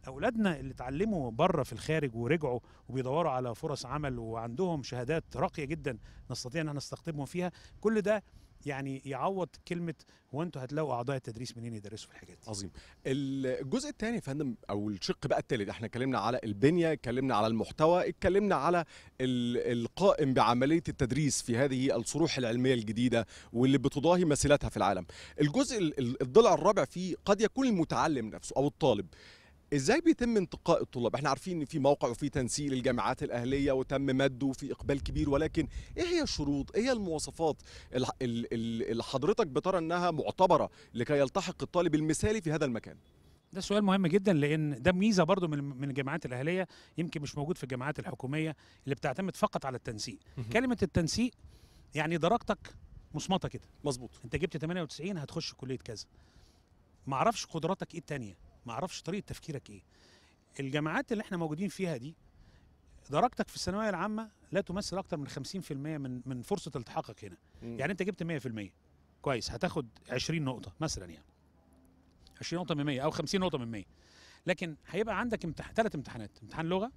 اولادنا اللي اتعلموا بره في الخارج ورجعوا وبيدوروا على فرص عمل وعندهم شهادات راقيه جدا نستطيع ان احنا نستقطبهم فيها كل ده يعني يعوض كلمه هو انتوا هتلاقوا اعضاء التدريس منين يدرسوا في الحاجات دي عظيم الجزء الثاني يا فندم او الشق بقى الثالث احنا اتكلمنا على البنيه اتكلمنا على المحتوى اتكلمنا على القائم بعمليه التدريس في هذه الصروح العلميه الجديده واللي بتضاهي مثيلاتها في العالم الجزء الضلع الرابع فيه قد يكون المتعلم نفسه او الطالب ازاي بيتم انتقاء الطلاب احنا عارفين ان في موقع وفي تنسيق للجامعات الاهليه وتم مده وفي اقبال كبير ولكن ايه هي الشروط ايه هي المواصفات اللي حضرتك بترى انها معتبره لكي يلتحق الطالب المثالي في هذا المكان ده سؤال مهم جدا لان ده ميزه برضو من من الجامعات الاهليه يمكن مش موجود في الجامعات الحكوميه اللي بتعتمد فقط على التنسيق كلمه التنسيق يعني درجتك مصمطه كده مظبوط انت جبت 98 هتخش كليه كذا ما اعرفش قدراتك ايه الثانيه ما اعرفش طريقه تفكيرك ايه الجامعات اللي احنا موجودين فيها دي درجتك في الثانويه العامه لا تمثل اكتر من 50% من من فرصه التحاقك هنا مم. يعني انت جبت 100% كويس هتاخد 20 نقطه مثلا يعني 20 نقطه من 100 او 50 نقطه من 100 لكن هيبقى عندك امتحان ثلاث امتحانات امتحان لغه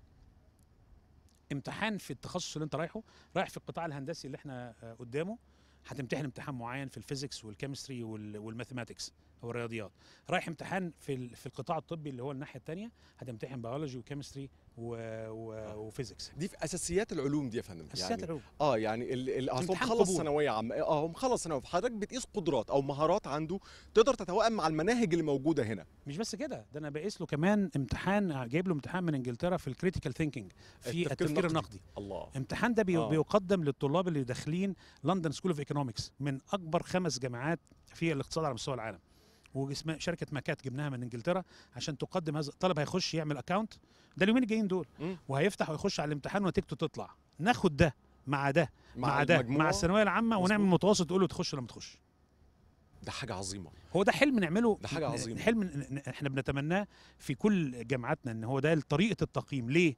امتحان في التخصص اللي انت رايحه رايح في القطاع الهندسي اللي احنا آه، قدامه هتمتحن امتحان معين في الفيزيكس والكيمستري والماثيماتكس او الرياضيات رايح امتحان في في القطاع الطبي اللي هو الناحيه الثانيه هتمتحن بيولوجي وكيمستري و... و... آه. وفيزيكس دي في اساسيات العلوم دي يا فندم اساسيات يعني العلوم اه يعني اللي اصل مخلص ثانويه عامه اه هو مخلص ثانوي حضرتك بتقيس قدرات او مهارات عنده تقدر تتوائم مع المناهج اللي موجوده هنا مش بس كده ده انا بقيس له كمان امتحان جايب له امتحان من انجلترا في الكريتيكال ثينكينج في التفكير, التفكير النقدي الله الامتحان ده بي... آه. بيقدم للطلاب اللي داخلين لندن سكول اوف ايكونومكس من اكبر خمس جامعات في الاقتصاد على مستوى العالم واسمها شركه ماكات جبناها من انجلترا عشان تقدم هذا الطالب هيخش يعمل اكونت ده اليومين الجايين دول وهيفتح ويخش على الامتحان ونتيجته تطلع ناخد ده مع ده مع, مع ده مع الثانويه العامه ونعمل متوسط تقول له تخش ولا ما تخش ده حاجه عظيمه هو ده حلم نعمله ده حاجه عظيمه حلم احنا بنتمناه في كل جامعاتنا ان هو ده طريقه التقييم ليه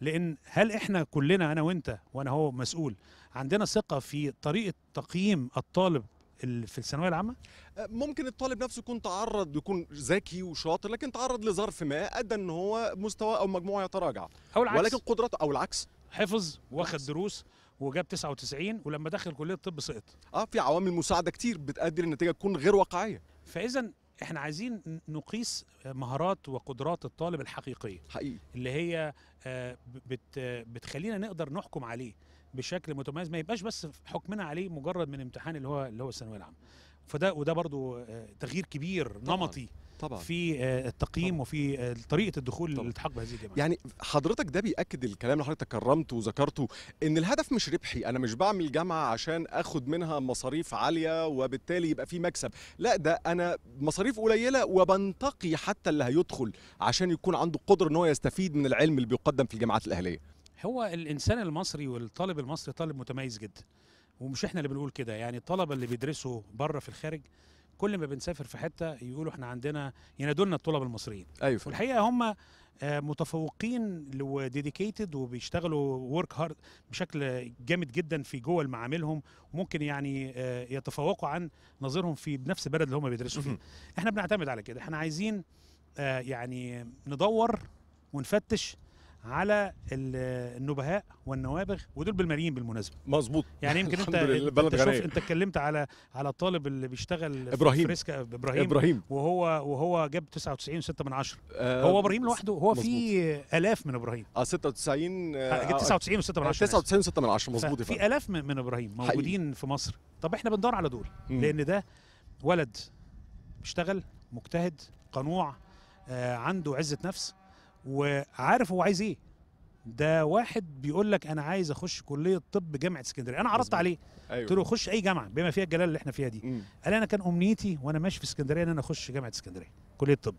لان هل احنا كلنا انا وانت وانا هو مسؤول عندنا ثقه في طريقه تقييم الطالب في الثانويه العامه أه، ممكن الطالب نفسه يكون تعرض يكون ذكي وشاطر لكن تعرض لظرف ما ادى ان هو مستوى او مجموعه يتراجع او العكس ولكن قدرته او العكس حفظ واخد دروس وجاب 99 ولما دخل كليه الطب سقط اه في عوامل مساعده كتير بتؤدي للنتيجه تكون غير واقعيه فاذا احنا عايزين نقيس مهارات وقدرات الطالب الحقيقيه حقيقي. اللي هي آه، بتخلينا نقدر نحكم عليه بشكل متميز ما يبقاش بس حكمنا عليه مجرد من امتحان اللي هو اللي هو الثانويه العامه فده وده برضو آه، تغيير كبير طبعًا نمطي طبعا في آه، التقييم طبعًا وفي آه، طريقه الدخول للالتحاق بهذه الجامعه يعني حضرتك ده بياكد الكلام اللي حضرتك كرمته وذكرته ان الهدف مش ربحي انا مش بعمل جامعه عشان اخد منها مصاريف عاليه وبالتالي يبقى في مكسب لا ده انا مصاريف قليله وبنتقي حتى اللي هيدخل عشان يكون عنده قدره ان هو يستفيد من العلم اللي بيقدم في الجامعات الاهليه هو الانسان المصري والطالب المصري طالب متميز جدا ومش احنا اللي بنقول كده يعني الطلبه اللي بيدرسوا بره في الخارج كل ما بنسافر في حته يقولوا احنا عندنا ينادونا الطلاب المصريين ايوه والحقيقه هم آه، متفوقين وديديكيتد وبيشتغلوا ورك هارد بشكل جامد جدا في جوه المعاملهم وممكن يعني آه، يتفوقوا عن نظيرهم في نفس البلد اللي هم بيدرسوا فيه احنا بنعتمد على كده احنا عايزين آه، يعني ندور ونفتش على النبهاء والنوابغ ودول بالملايين بالمناسبه مظبوط يعني يمكن انت انت شوف انت اتكلمت على على الطالب اللي بيشتغل ابراهيم فريسكا ابراهيم ابراهيم وهو وهو جاب 99.6 من 10 آه هو ابراهيم لوحده هو في الاف من ابراهيم اه 96 آه 99 آه، و من 10 99 6 من 10 مظبوط في الاف من ابراهيم موجودين حقيقي. في مصر طب احنا بندور على دول مم. لان ده ولد بيشتغل مجتهد قنوع آه عنده عزه نفس وعارف هو عايز ايه ده واحد بيقول لك انا عايز اخش كليه طب جامعه اسكندريه انا عرضت عليه أيوة. قلت له خش اي جامعه بما فيها الجلاله اللي احنا فيها دي قال انا كان امنيتي وانا ماشي في اسكندريه ان انا اخش جامعه اسكندريه كليه طب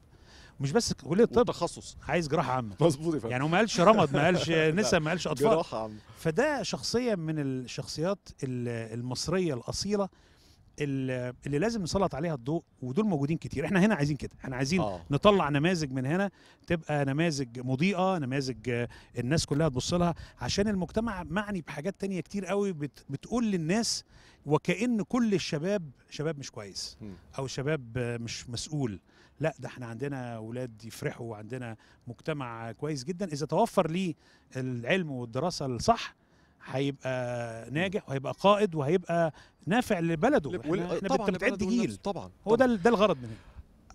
مش بس كليه طب تخصص عايز جراحه عامه مظبوط يا فندم يعني ما قالش رمد ما قالش نسا ما قالش اطفال جراحه عامه فده شخصيه من الشخصيات المصريه الاصيله اللي لازم نسلط عليها الضوء ودول موجودين كتير احنا هنا عايزين كده احنا عايزين آه. نطلع نماذج من هنا تبقى نماذج مضيئه نماذج الناس كلها تبص لها عشان المجتمع معني بحاجات تانية كتير قوي بت بتقول للناس وكأن كل الشباب شباب مش كويس او شباب مش مسؤول لا ده احنا عندنا اولاد يفرحوا وعندنا مجتمع كويس جدا اذا توفر ليه العلم والدراسه الصح هيبقى ناجح وهيبقى قائد وهيبقى نافع لبلده وال... احنا طبعا بتعد جيل طبعا هو ده ده الغرض من هنا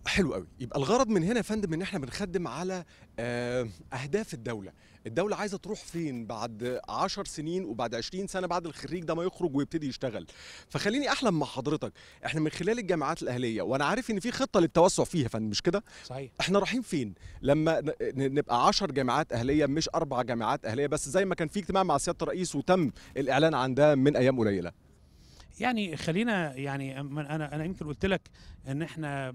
حلو قوي يبقى الغرض من هنا يا فندم ان احنا بنخدم على آه، اهداف الدوله الدوله عايزه تروح فين بعد 10 سنين وبعد 20 سنه بعد الخريج ده ما يخرج ويبتدي يشتغل فخليني احلم مع حضرتك احنا من خلال الجامعات الاهليه وانا عارف ان في خطه للتوسع فيها فن مش كده صحيح احنا رايحين فين لما نبقى 10 جامعات اهليه مش اربع جامعات اهليه بس زي ما كان في اجتماع مع سياده الرئيس وتم الاعلان عن ده من ايام قليله يعني خلينا يعني انا انا يمكن قلت لك ان احنا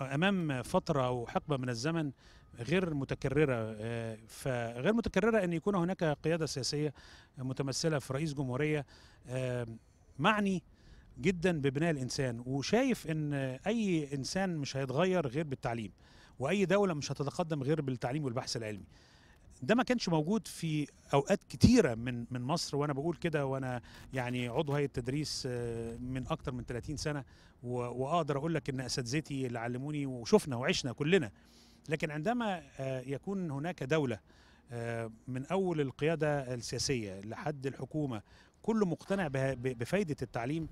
امام فتره وحقبه من الزمن غير متكررة آه، فغير متكررة أن يكون هناك قيادة سياسية متمثلة في رئيس جمهورية آه، معني جدا ببناء الإنسان وشايف أن أي إنسان مش هيتغير غير بالتعليم وأي دولة مش هتتقدم غير بالتعليم والبحث العلمي ده ما كانش موجود في اوقات كتيره من من مصر وانا بقول كده وانا يعني عضو هيئه تدريس آه، من اكتر من 30 سنه واقدر اقول لك ان اساتذتي اللي علموني وشفنا وعشنا كلنا لكن عندما آه، يكون هناك دولة آه، من أول القيادة السياسية لحد الحكومة كله مقتنع بفايدة التعليم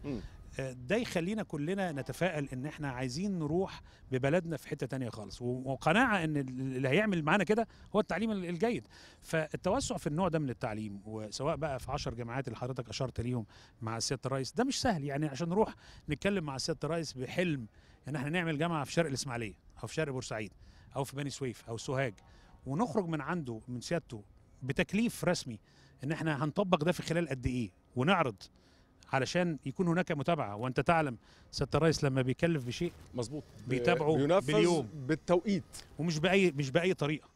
آه، ده يخلينا كلنا نتفائل ان احنا عايزين نروح ببلدنا في حته تانية خالص وقناعه ان اللي هيعمل معانا كده هو التعليم الجيد فالتوسع في النوع ده من التعليم وسواء بقى في 10 جامعات اللي حضرتك اشرت ليهم مع سياده الرئيس ده مش سهل يعني عشان نروح نتكلم مع سياده الرئيس بحلم ان احنا نعمل جامعه في شرق الاسماعيليه او في شرق بورسعيد او في بني سويف او سوهاج ونخرج من عنده من سيادته بتكليف رسمي ان احنا هنطبق ده في خلال قد ايه ونعرض علشان يكون هناك متابعه وانت تعلم سياده الرئيس لما بيكلف بشيء مظبوط بيتابعه بينفذ باليوم بالتوقيت ومش باي مش باي طريقه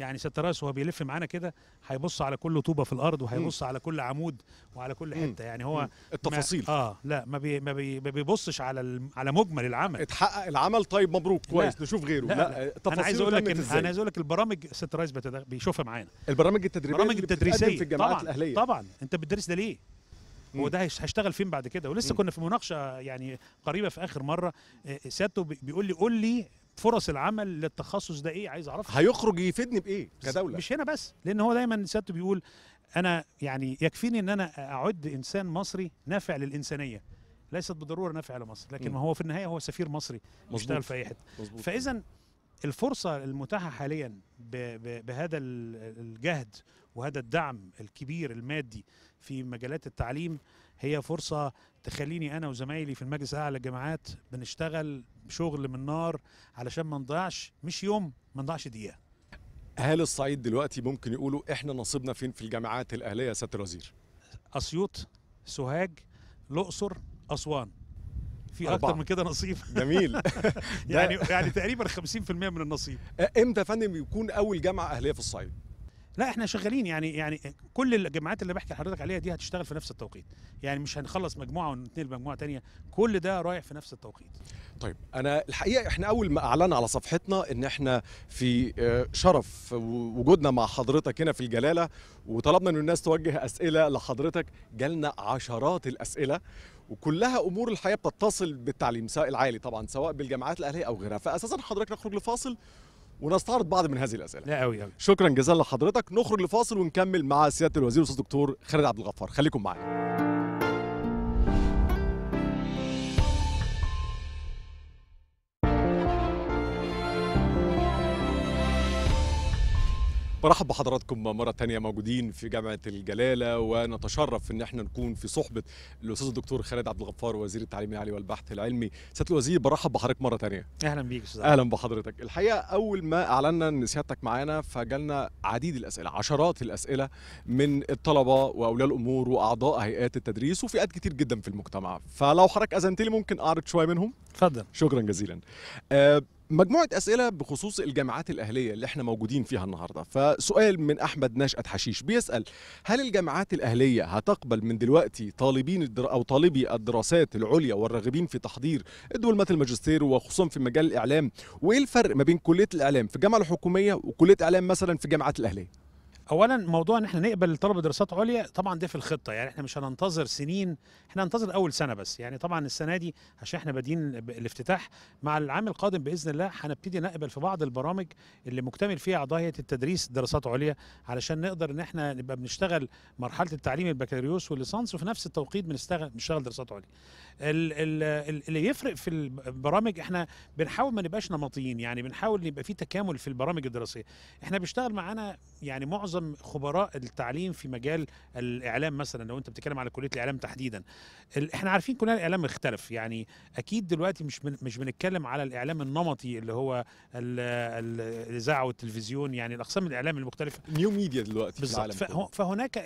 يعني راس وهو بيلف معانا كده هيبص على كل طوبه في الارض وهيبص على كل عمود وعلى كل حته يعني هو التفاصيل ما اه لا ما, بي ما, بي ما بيبصش على على مجمل العمل اتحقق العمل طيب مبروك كويس لا. نشوف غيره لا, لا. لا. انا عايز اقول لك انا عايز اقول لك البرامج راس بيشوفها معانا البرامج التدريبيه البرامج التدريسيه في الجامعات طبعًا الاهليه طبعا انت بتدرس ده ليه هو ده هيشتغل فين بعد كده ولسه مم. كنا في مناقشه يعني قريبه في اخر مره آه، آه، سيادته بيقول لي قول لي فرص العمل للتخصص ده ايه عايز اعرفها هيخرج يفيدني بايه كدوله مش هنا بس لان هو دايما سيادته بيقول انا يعني يكفيني ان انا اعد انسان مصري نافع للانسانيه ليست بالضروره نافع لمصر لكن م. ما هو في النهايه هو سفير مصري بيشتغل في اي حته فاذا الفرصه المتاحه حاليا بهذا الجهد وهذا الدعم الكبير المادي في مجالات التعليم هي فرصه تخليني انا وزمايلي في المجلس الاعلى للجامعات بنشتغل شغل من نار علشان ما نضيعش مش يوم ما نضيعش دقيقه اهالي الصعيد دلوقتي ممكن يقولوا احنا نصيبنا فين في الجامعات الاهليه يا ساتر الوزير اسيوط سوهاج الاقصر اسوان في أربعة. اكتر من كده نصيب جميل يعني يعني تقريبا 50% من النصيب امتى يا فندم يكون اول جامعه اهليه في الصعيد لا احنا شغالين يعني يعني كل الجامعات اللي بحكي لحضرتك عليها دي هتشتغل في نفس التوقيت يعني مش هنخلص مجموعه ونتنقل مجموعه تانية كل ده رايح في نفس التوقيت طيب انا الحقيقه احنا اول ما اعلنا على صفحتنا ان احنا في آه، شرف وجودنا مع حضرتك هنا في الجلاله وطلبنا ان الناس توجه اسئله لحضرتك جالنا عشرات الاسئله وكلها امور الحياه بتتصل بالتعليم سواء العالي طبعا سواء بالجامعات الاهليه او غيرها فاساسا حضرتك نخرج لفاصل ونستعرض بعض من هذه الاسئله لا قوي قوي شكرا جزيلا لحضرتك نخرج لفاصل ونكمل مع سياده الوزير الاستاذ الدكتور خالد عبد الغفار خليكم معانا برحب بحضراتكم مرة تانية موجودين في جامعة الجلالة ونتشرف ان احنا نكون في صحبة الأستاذ الدكتور خالد عبد الغفار وزير التعليم العالي والبحث العلمي. سيادة الوزير برحب بحضرتك مرة تانية. أهلا بيك أستاذ أهلا بحضرتك. الحقيقة أول ما أعلنا ان سيادتك معانا فجالنا عديد الأسئلة، عشرات الأسئلة من الطلبة وأولياء الأمور وأعضاء هيئات التدريس وفئات كتير جدا في المجتمع. فلو حضرتك أذنت لي ممكن أعرض شوية منهم؟ اتفضل. شكرا جزيلا. أه مجموعة أسئلة بخصوص الجامعات الأهلية اللي احنا موجودين فيها النهاردة فسؤال من أحمد نشأة حشيش بيسأل هل الجامعات الأهلية هتقبل من دلوقتي طالبين الدرا أو طالبي الدراسات العليا والراغبين في تحضير الدولمات الماجستير وخصوصا في مجال الإعلام وإيه الفرق ما بين كلية الإعلام في الجامعة الحكومية وكلية إعلام مثلا في الجامعات الأهلية اولا موضوع ان احنا نقبل طلب دراسات عليا طبعا ده في الخطه يعني احنا مش هننتظر سنين احنا هننتظر اول سنه بس يعني طبعا السنه دي عشان احنا بادين الافتتاح مع العام القادم باذن الله هنبتدي نقبل في بعض البرامج اللي مكتمل فيها هيئه التدريس دراسات عليا علشان نقدر ان احنا نبقى بنشتغل مرحله التعليم البكالوريوس والليسانس وفي نفس التوقيت بنشتغل بنشتغل دراسات عليا اللي يفرق في البرامج احنا بنحاول ما نبقاش نمطيين يعني بنحاول يبقى في تكامل في البرامج الدراسيه احنا بيشتغل معانا يعني معظم خبراء التعليم في مجال الاعلام مثلا لو انت بتتكلم على كليه الاعلام تحديدا احنا عارفين كلنا الاعلام اختلف يعني اكيد دلوقتي مش من مش بنتكلم على الاعلام النمطي اللي هو الاذاعه والتلفزيون يعني الاقسام الاعلام المختلفه نيو ميديا دلوقتي في بالظبط فهناك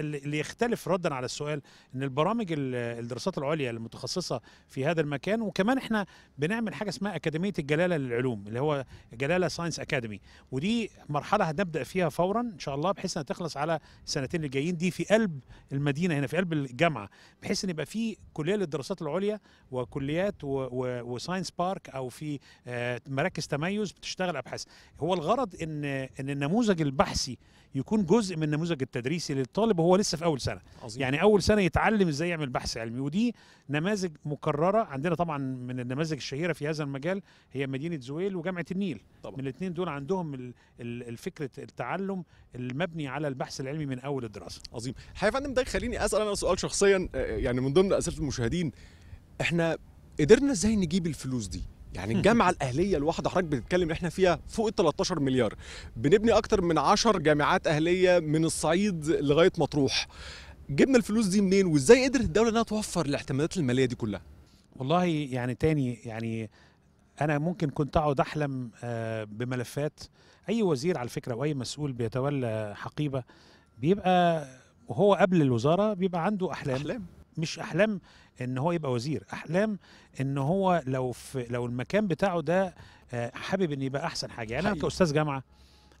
اللي يختلف ردا على السؤال ان البرامج الدراسات العليا متخصصه في هذا المكان وكمان احنا بنعمل حاجه اسمها اكاديميه الجلاله للعلوم اللي هو جلاله ساينس اكاديمي ودي مرحله هنبدا فيها فورا ان شاء الله بحيث انها تخلص على السنتين اللي جايين دي في قلب المدينه هنا في قلب الجامعه بحيث ان يبقى في كليه للدراسات العليا وكليات وساينس بارك او في آه، مراكز تميز بتشتغل ابحاث هو الغرض ان ان النموذج البحثي يكون جزء من النموذج التدريسي للطالب وهو لسه في اول سنه عظيم. يعني اول سنه يتعلم ازاي يعمل بحث علمي ودي نماذج مكرره عندنا طبعا من النماذج الشهيره في هذا المجال هي مدينه زويل وجامعه النيل طبعا. من الاثنين دول عندهم الفكره التعلم المبني على البحث العلمي من اول الدراسه عظيم حيف فندم ده خليني اسال انا سؤال شخصيا آه، آه، يعني من ضمن اسئله المشاهدين احنا قدرنا ازاي نجيب الفلوس دي يعني الجامعه الاهليه الواحده حضرتك بتتكلم احنا فيها فوق ال 13 مليار بنبني اكتر من 10 جامعات اهليه من الصعيد لغايه مطروح جبنا الفلوس دي منين وازاي قدرت الدوله انها توفر الاعتمادات الماليه دي كلها والله يعني تاني يعني انا ممكن كنت اقعد احلم آه، بملفات اي وزير على فكره واي مسؤول بيتولى حقيبه بيبقى وهو قبل الوزاره بيبقى عنده احلام, أحلام. مش احلام ان هو يبقى وزير احلام ان هو لو في لو المكان بتاعه ده آه، حابب ان يبقى احسن حاجه يعني انا كاستاذ جامعه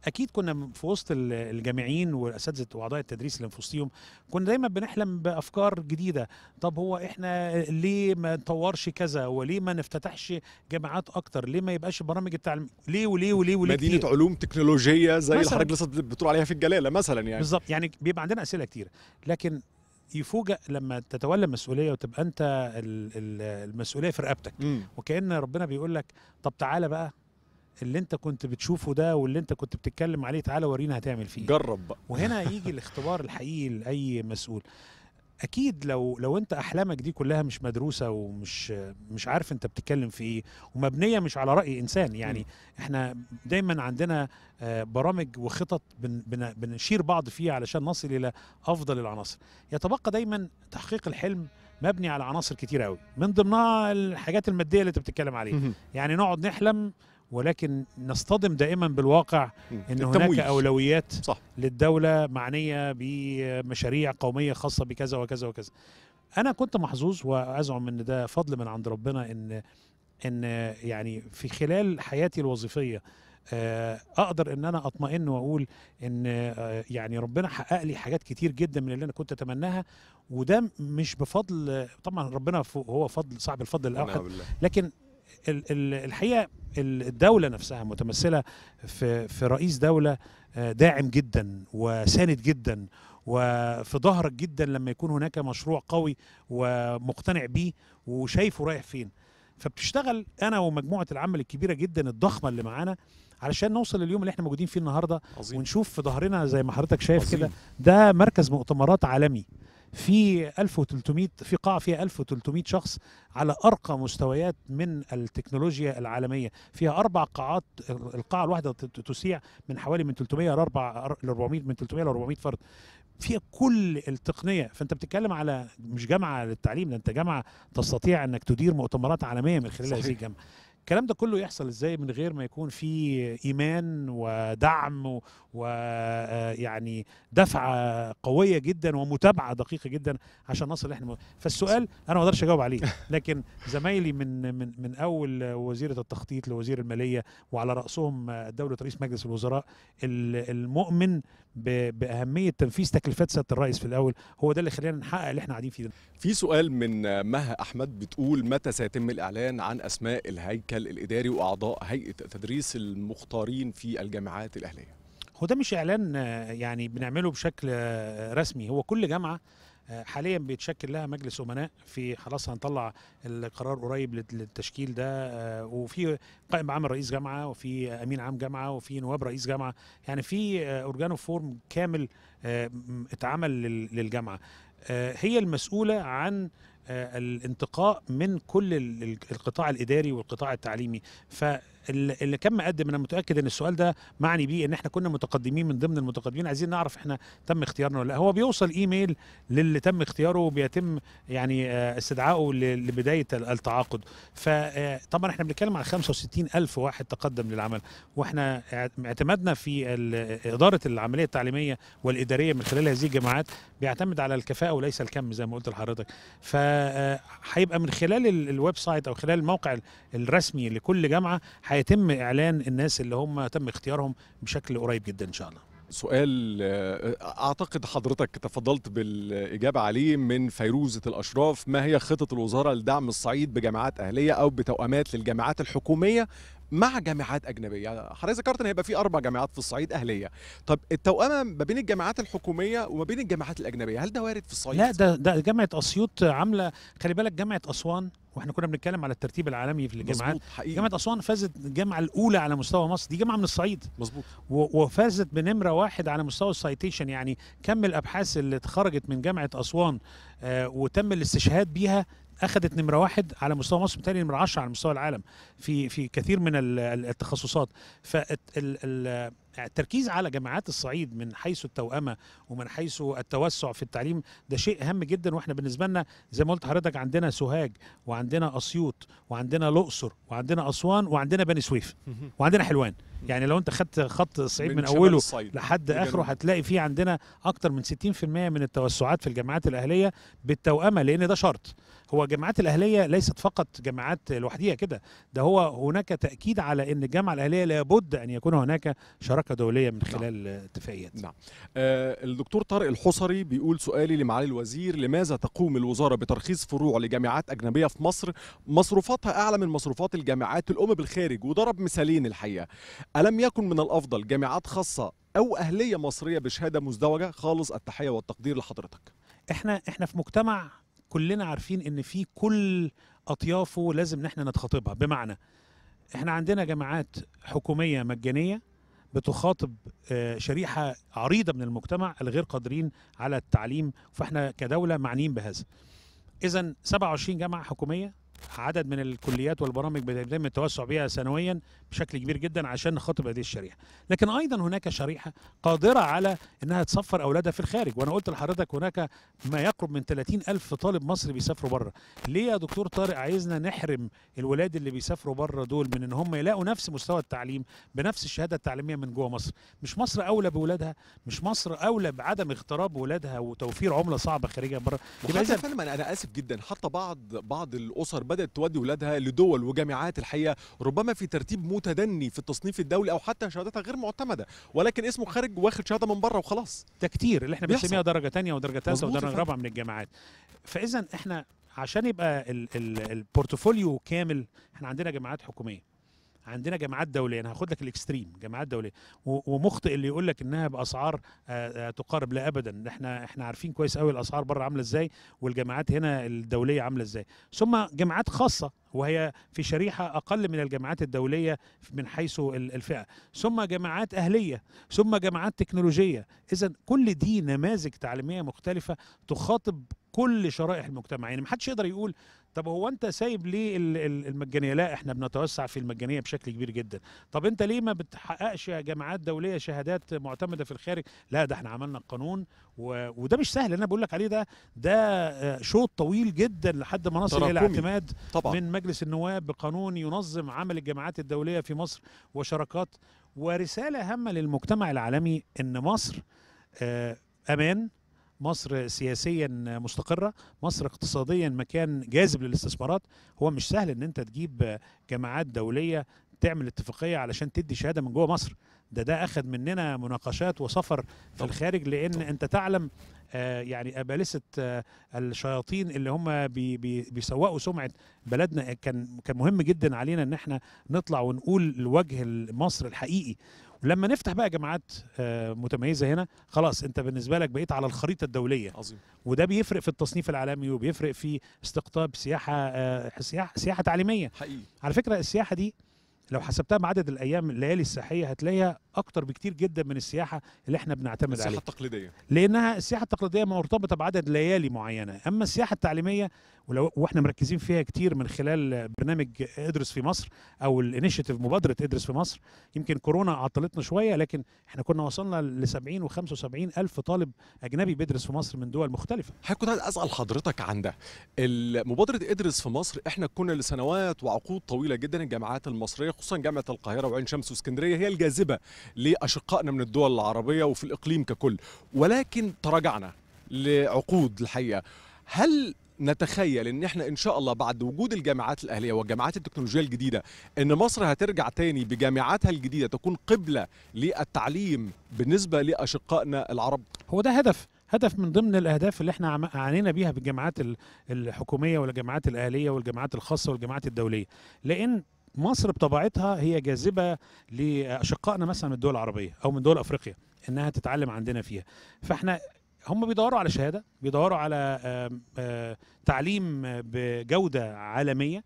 اكيد كنا في وسط الجامعين والاساتذه واعضاء التدريس اللي في وسطهم كنا دايما بنحلم بافكار جديده طب هو احنا ليه ما نطورش كذا وليه ما نفتتحش جامعات اكتر ليه ما يبقاش برامج التعليم ليه وليه وليه وليه مدينه كتير؟ علوم تكنولوجيه زي اللي حضرتك لسه بتقول عليها في الجلاله مثلا يعني بالظبط يعني بيبقى عندنا اسئله كتير لكن يفوجئ لما تتولى مسؤوليه وتبقى انت المسؤوليه في رقبتك وكان ربنا بيقول لك طب تعالى بقى اللي انت كنت بتشوفه ده واللي انت كنت بتتكلم عليه تعالى ورينا هتعمل فيه إيه. جرب بقى وهنا يجي الاختبار الحقيقي لاي مسؤول اكيد لو لو انت احلامك دي كلها مش مدروسه ومش مش عارف انت بتتكلم في ايه ومبنيه مش على راي انسان يعني احنا دايما عندنا آه، برامج وخطط بنشير بعض فيها علشان نصل الى افضل العناصر يتبقى دايما تحقيق الحلم مبني على عناصر كتير قوي من ضمنها الحاجات الماديه اللي انت بتتكلم عليها يعني نقعد نحلم ولكن نصطدم دائما بالواقع ان هناك اولويات صح. للدوله معنيه بمشاريع قوميه خاصه بكذا وكذا وكذا انا كنت محظوظ وازعم ان ده فضل من عند ربنا ان ان يعني في خلال حياتي الوظيفيه آه، اقدر ان انا اطمئن واقول ان آه، يعني ربنا حقق لي حاجات كتير جدا من اللي انا كنت اتمناها وده مش بفضل طبعا ربنا هو فضل صعب الفضل الاخر لكن الحقيقه الدولة نفسها متمثلة في, في رئيس دولة آه، داعم جدا وساند جدا وفي ظهرك جدا لما يكون هناك مشروع قوي ومقتنع بيه وشايفه رايح فين فبتشتغل انا ومجموعه العمل الكبيره جدا الضخمه اللي معانا علشان نوصل لليوم اللي احنا موجودين فيه النهارده عظيم. ونشوف في ظهرنا زي ما حضرتك شايف كده ده مركز مؤتمرات عالمي في 1300 في قاعة فيها 1300 شخص على أرقى مستويات من التكنولوجيا العالمية فيها أربع قاعات القاعة الواحدة تسيع من حوالي من 300 ل 400 من 300 ل 400 فرد فيها كل التقنيه فانت بتتكلم على مش جامعه للتعليم ده انت جامعه تستطيع انك تدير مؤتمرات عالميه من خلال هذه الجامعه الكلام ده كله يحصل ازاي من غير ما يكون في ايمان ودعم ويعني دفعه قويه جدا ومتابعه دقيقه جدا عشان نصل احنا فالسؤال انا ما اقدرش اجاوب عليه لكن زمايلي من من من اول وزيره التخطيط لوزير الماليه وعلى راسهم دوله رئيس مجلس الوزراء المؤمن باهميه تنفيذ تكلفات سياده الرئيس في الاول هو ده اللي خلينا نحقق اللي احنا قاعدين فيه ده في سؤال من مها احمد بتقول متى سيتم الاعلان عن اسماء الهيكل الاداري واعضاء هيئه تدريس المختارين في الجامعات الاهليه هو ده مش اعلان يعني بنعمله بشكل رسمي هو كل جامعه حاليا بيتشكل لها مجلس امناء في خلاص هنطلع القرار قريب للتشكيل ده وفي قائم عام رئيس جامعه وفي امين عام جامعه وفي نواب رئيس جامعه يعني في اورجانو فورم كامل اتعمل للجامعه هي المسؤوله عن الانتقاء من كل القطاع الاداري والقطاع التعليمي ف اللي كان مقدم انا متاكد ان السؤال ده معني بيه ان احنا كنا متقدمين من ضمن المتقدمين عايزين نعرف احنا تم اختيارنا ولا لا هو بيوصل ايميل للي تم اختياره وبيتم يعني آه، استدعائه لبدايه التعاقد فطبعا آه، احنا بنتكلم عن 65 الف واحد تقدم للعمل واحنا اعتمادنا في اداره العمليه التعليميه والاداريه من خلال هذه الجامعات بيعتمد على الكفاءه وليس الكم زي ما قلت لحضرتك فهيبقى آه، من خلال الويب سايت او خلال الموقع الرسمي لكل جامعه هيتم اعلان الناس اللي هم تم اختيارهم بشكل قريب جدا ان شاء الله سؤال آه، اعتقد حضرتك تفضلت بالاجابه عليه من فيروزه الاشراف ما هي خطط الوزاره لدعم الصعيد بجامعات اهليه او بتوأمات للجامعات الحكوميه مع جامعات اجنبيه يعني حضرتك ذكرت ان هيبقى في اربع جامعات في الصعيد اهليه طب التوأمه ما بين الجامعات الحكوميه وما بين الجامعات الاجنبيه هل ده وارد في الصعيد لا ده ده جامعه اسيوط عامله خلي بالك جامعه اسوان واحنا كنا بنتكلم على الترتيب العالمي في الجامعات جامعه اسوان فازت الجامعه الاولى على مستوى مصر دي جامعه من الصعيد مظبوط وفازت بنمره واحد على مستوى السايتيشن يعني كم الابحاث اللي اتخرجت من جامعه اسوان آه وتم الاستشهاد بيها اخذت نمره واحد على مستوى مصر بالتالي نمره 10 على مستوى العالم في في كثير من التخصصات فالتركيز على جامعات الصعيد من حيث التوأمه ومن حيث التوسع في التعليم ده شيء هام جدا واحنا بالنسبه لنا زي ما قلت حضرتك عندنا سوهاج وعندنا اسيوط وعندنا الاقصر وعندنا اسوان وعندنا بني سويف وعندنا حلوان يعني لو انت خدت خط الصعيد من, من اوله لحد اخره هتلاقي فيه عندنا اكتر من 60% من التوسعات في الجامعات الاهليه بالتوأمه لان ده شرط هو الجامعات الاهليه ليست فقط جامعات لوحديها كده ده هو هناك تاكيد على ان الجامعه الاهليه لابد ان يكون هناك شراكه دوليه من نعم. خلال نعم. اتفاقيات نعم آه الدكتور طارق الحصري بيقول سؤالي لمعالي الوزير لماذا تقوم الوزاره بترخيص فروع لجامعات اجنبيه في مصر مصروفاتها اعلى من مصروفات الجامعات الام بالخارج وضرب مثالين الحقيقه الم يكن من الافضل جامعات خاصه او اهليه مصريه بشهاده مزدوجه خالص التحيه والتقدير لحضرتك احنا احنا في مجتمع كلنا عارفين ان في كل اطيافه لازم ان احنا نتخاطبها بمعنى احنا عندنا جماعات حكوميه مجانيه بتخاطب آه، شريحه عريضه من المجتمع الغير قادرين على التعليم فاحنا كدوله معنيين بهذا اذا 27 جامعه حكوميه عدد من الكليات والبرامج بيتم التوسع بها سنويا بشكل كبير جدا عشان نخاطب هذه الشريحه لكن ايضا هناك شريحه قادره على انها تسفر اولادها في الخارج وانا قلت لحضرتك هناك ما يقرب من 30 الف طالب مصري بيسافروا بره ليه يا دكتور طارق عايزنا نحرم الولاد اللي بيسافروا بره دول من ان هم يلاقوا نفس مستوى التعليم بنفس الشهاده التعليميه من جوه مصر مش مصر اولى بولادها مش مصر اولى بعدم اغتراب ولادها وتوفير عمله صعبه خارجها بره يبقى انا اسف جدا حتى بعض بعض الاسر بدات تودي اولادها لدول وجامعات الحقيقه ربما في ترتيب متدني في التصنيف الدولي او حتى شهاداتها غير معتمده ولكن اسمه خارج واخد شهاده من بره وخلاص ده كتير اللي احنا بنسميها درجه ثانيه ودرجه ثالثه ودرجه رابعه من الجامعات فاذا احنا عشان يبقى البورتفوليو كامل احنا عندنا جامعات حكوميه عندنا جامعات دوليه انا هاخد لك الاكستريم جامعات دوليه ومخطئ اللي يقول لك انها باسعار آه، آه، تقارب لا ابدا احنا احنا عارفين كويس قوي الاسعار بره عامله ازاي والجامعات هنا الدوليه عامله ازاي ثم جامعات خاصه وهي في شريحه اقل من الجامعات الدوليه من حيث الفئه ثم جامعات اهليه ثم جامعات تكنولوجيه اذا كل دي نماذج تعليميه مختلفه تخاطب كل شرائح المجتمع يعني محدش يقدر يقول طب هو انت سايب ليه المجانيه لا احنا بنتوسع في المجانيه بشكل كبير جدا طب انت ليه ما بتحققش جامعات دوليه شهادات معتمده في الخارج لا ده احنا عملنا القانون و... وده مش سهل انا بقول لك عليه ده ده شوط طويل جدا لحد ما نصل الى اعتماد طبعا. من مجلس النواب بقانون ينظم عمل الجامعات الدوليه في مصر وشراكات ورساله هامه للمجتمع العالمي ان مصر آه، امان مصر سياسيا مستقرة مصر اقتصاديا مكان جاذب للاستثمارات هو مش سهل ان انت تجيب جماعات دولية تعمل اتفاقية علشان تدي شهادة من جوه مصر ده ده اخذ مننا مناقشات وسفر في الخارج لان انت تعلم آه، يعني ابالسه آه، الشياطين اللي هم بي بي بيسوقوا سمعه بلدنا كان كان مهم جدا علينا ان احنا نطلع ونقول الوجه مصر الحقيقي لما نفتح بقى جامعات آه، متميزه هنا خلاص انت بالنسبه لك بقيت على الخريطه الدوليه عظيم وده بيفرق في التصنيف العالمي وبيفرق في استقطاب سياحه آه، سياحه, سياحة تعليميه حقيقي على فكره السياحه دي لو حسبتها بعدد الايام الليالي السياحيه هتلاقيها اكتر بكتير جدا من السياحه اللي احنا بنعتمد عليها السياحه التقليديه لانها السياحه التقليديه مرتبطه بعدد ليالي معينه اما السياحه التعليميه ولو واحنا مركزين فيها كتير من خلال برنامج ادرس في مصر او الانيشيتيف مبادره ادرس في مصر يمكن كورونا عطلتنا شويه لكن احنا كنا وصلنا ل 70 و75 الف طالب اجنبي بيدرس في مصر من دول مختلفه كنت عايز اسال حضرتك عن ده مبادره ادرس في مصر احنا كنا لسنوات وعقود طويله جدا الجامعات المصريه خصوصا جامعه القاهره وعين شمس واسكندريه هي الجاذبه لاشقائنا من الدول العربيه وفي الاقليم ككل ولكن تراجعنا لعقود الحقيقه هل نتخيل ان احنا ان شاء الله بعد وجود الجامعات الاهليه والجامعات التكنولوجيه الجديده ان مصر هترجع تاني بجامعاتها الجديده تكون قبله للتعليم بالنسبه لاشقائنا العرب هو ده هدف هدف من ضمن الاهداف اللي احنا عانينا بيها بالجامعات الحكوميه والجامعات الاهليه والجامعات الخاصه والجامعات الدوليه لان مصر بطبيعتها هي جاذبه لاشقائنا مثلا من الدول العربيه او من دول افريقيا انها تتعلم عندنا فيها فاحنا هم بيدوروا على شهاده بيدوروا على آه، آه، تعليم بجوده عالميه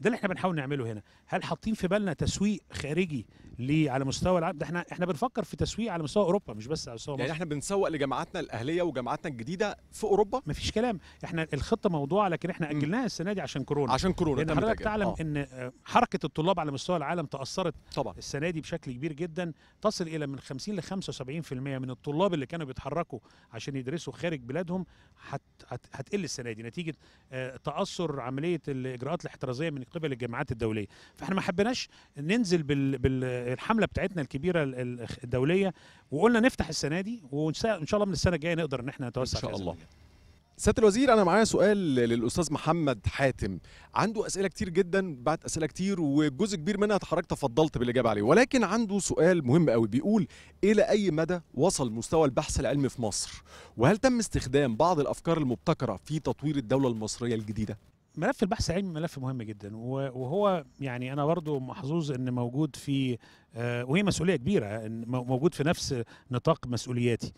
ده اللي احنا بنحاول نعمله هنا هل حاطين في بالنا تسويق خارجي ليه على مستوى العالم ده احنا احنا بنفكر في تسويق على مستوى اوروبا مش بس على مستوى يعني مصر. احنا بنسوق لجامعاتنا الاهليه وجامعاتنا الجديده في اوروبا مفيش كلام احنا الخطه موضوعه لكن احنا اجلناها السنه دي عشان كورونا عشان كورونا لان حضرتك تعلم آه. ان آه، حركه الطلاب على مستوى العالم تاثرت طبعا السنه دي بشكل كبير جدا تصل الى من 50 ل 75% من الطلاب اللي كانوا بيتحركوا عشان يدرسوا خارج بلادهم هت... هتقل السنه دي نتيجه آه تاثر عمليه الاجراءات الاحترازيه من قبل الجامعات الدوليه فاحنا ما حبيناش ننزل بال, بال... الحمله بتاعتنا الكبيره الدوليه وقلنا نفتح السنه دي وان شاء الله من السنه الجايه نقدر ان احنا نتوسع ان شاء الله سياده الوزير انا معايا سؤال للاستاذ محمد حاتم عنده اسئله كتير جدا بعت اسئله كتير وجزء كبير منها اتحركت تفضلت بالاجابه عليه ولكن عنده سؤال مهم قوي بيقول الى اي مدى وصل مستوى البحث العلمي في مصر وهل تم استخدام بعض الافكار المبتكره في تطوير الدوله المصريه الجديده ملف البحث العلمي ملف مهم جدا وهو يعني انا برضو محظوظ ان موجود في آه، وهي مسؤوليه كبيره موجود في نفس نطاق مسؤولياتي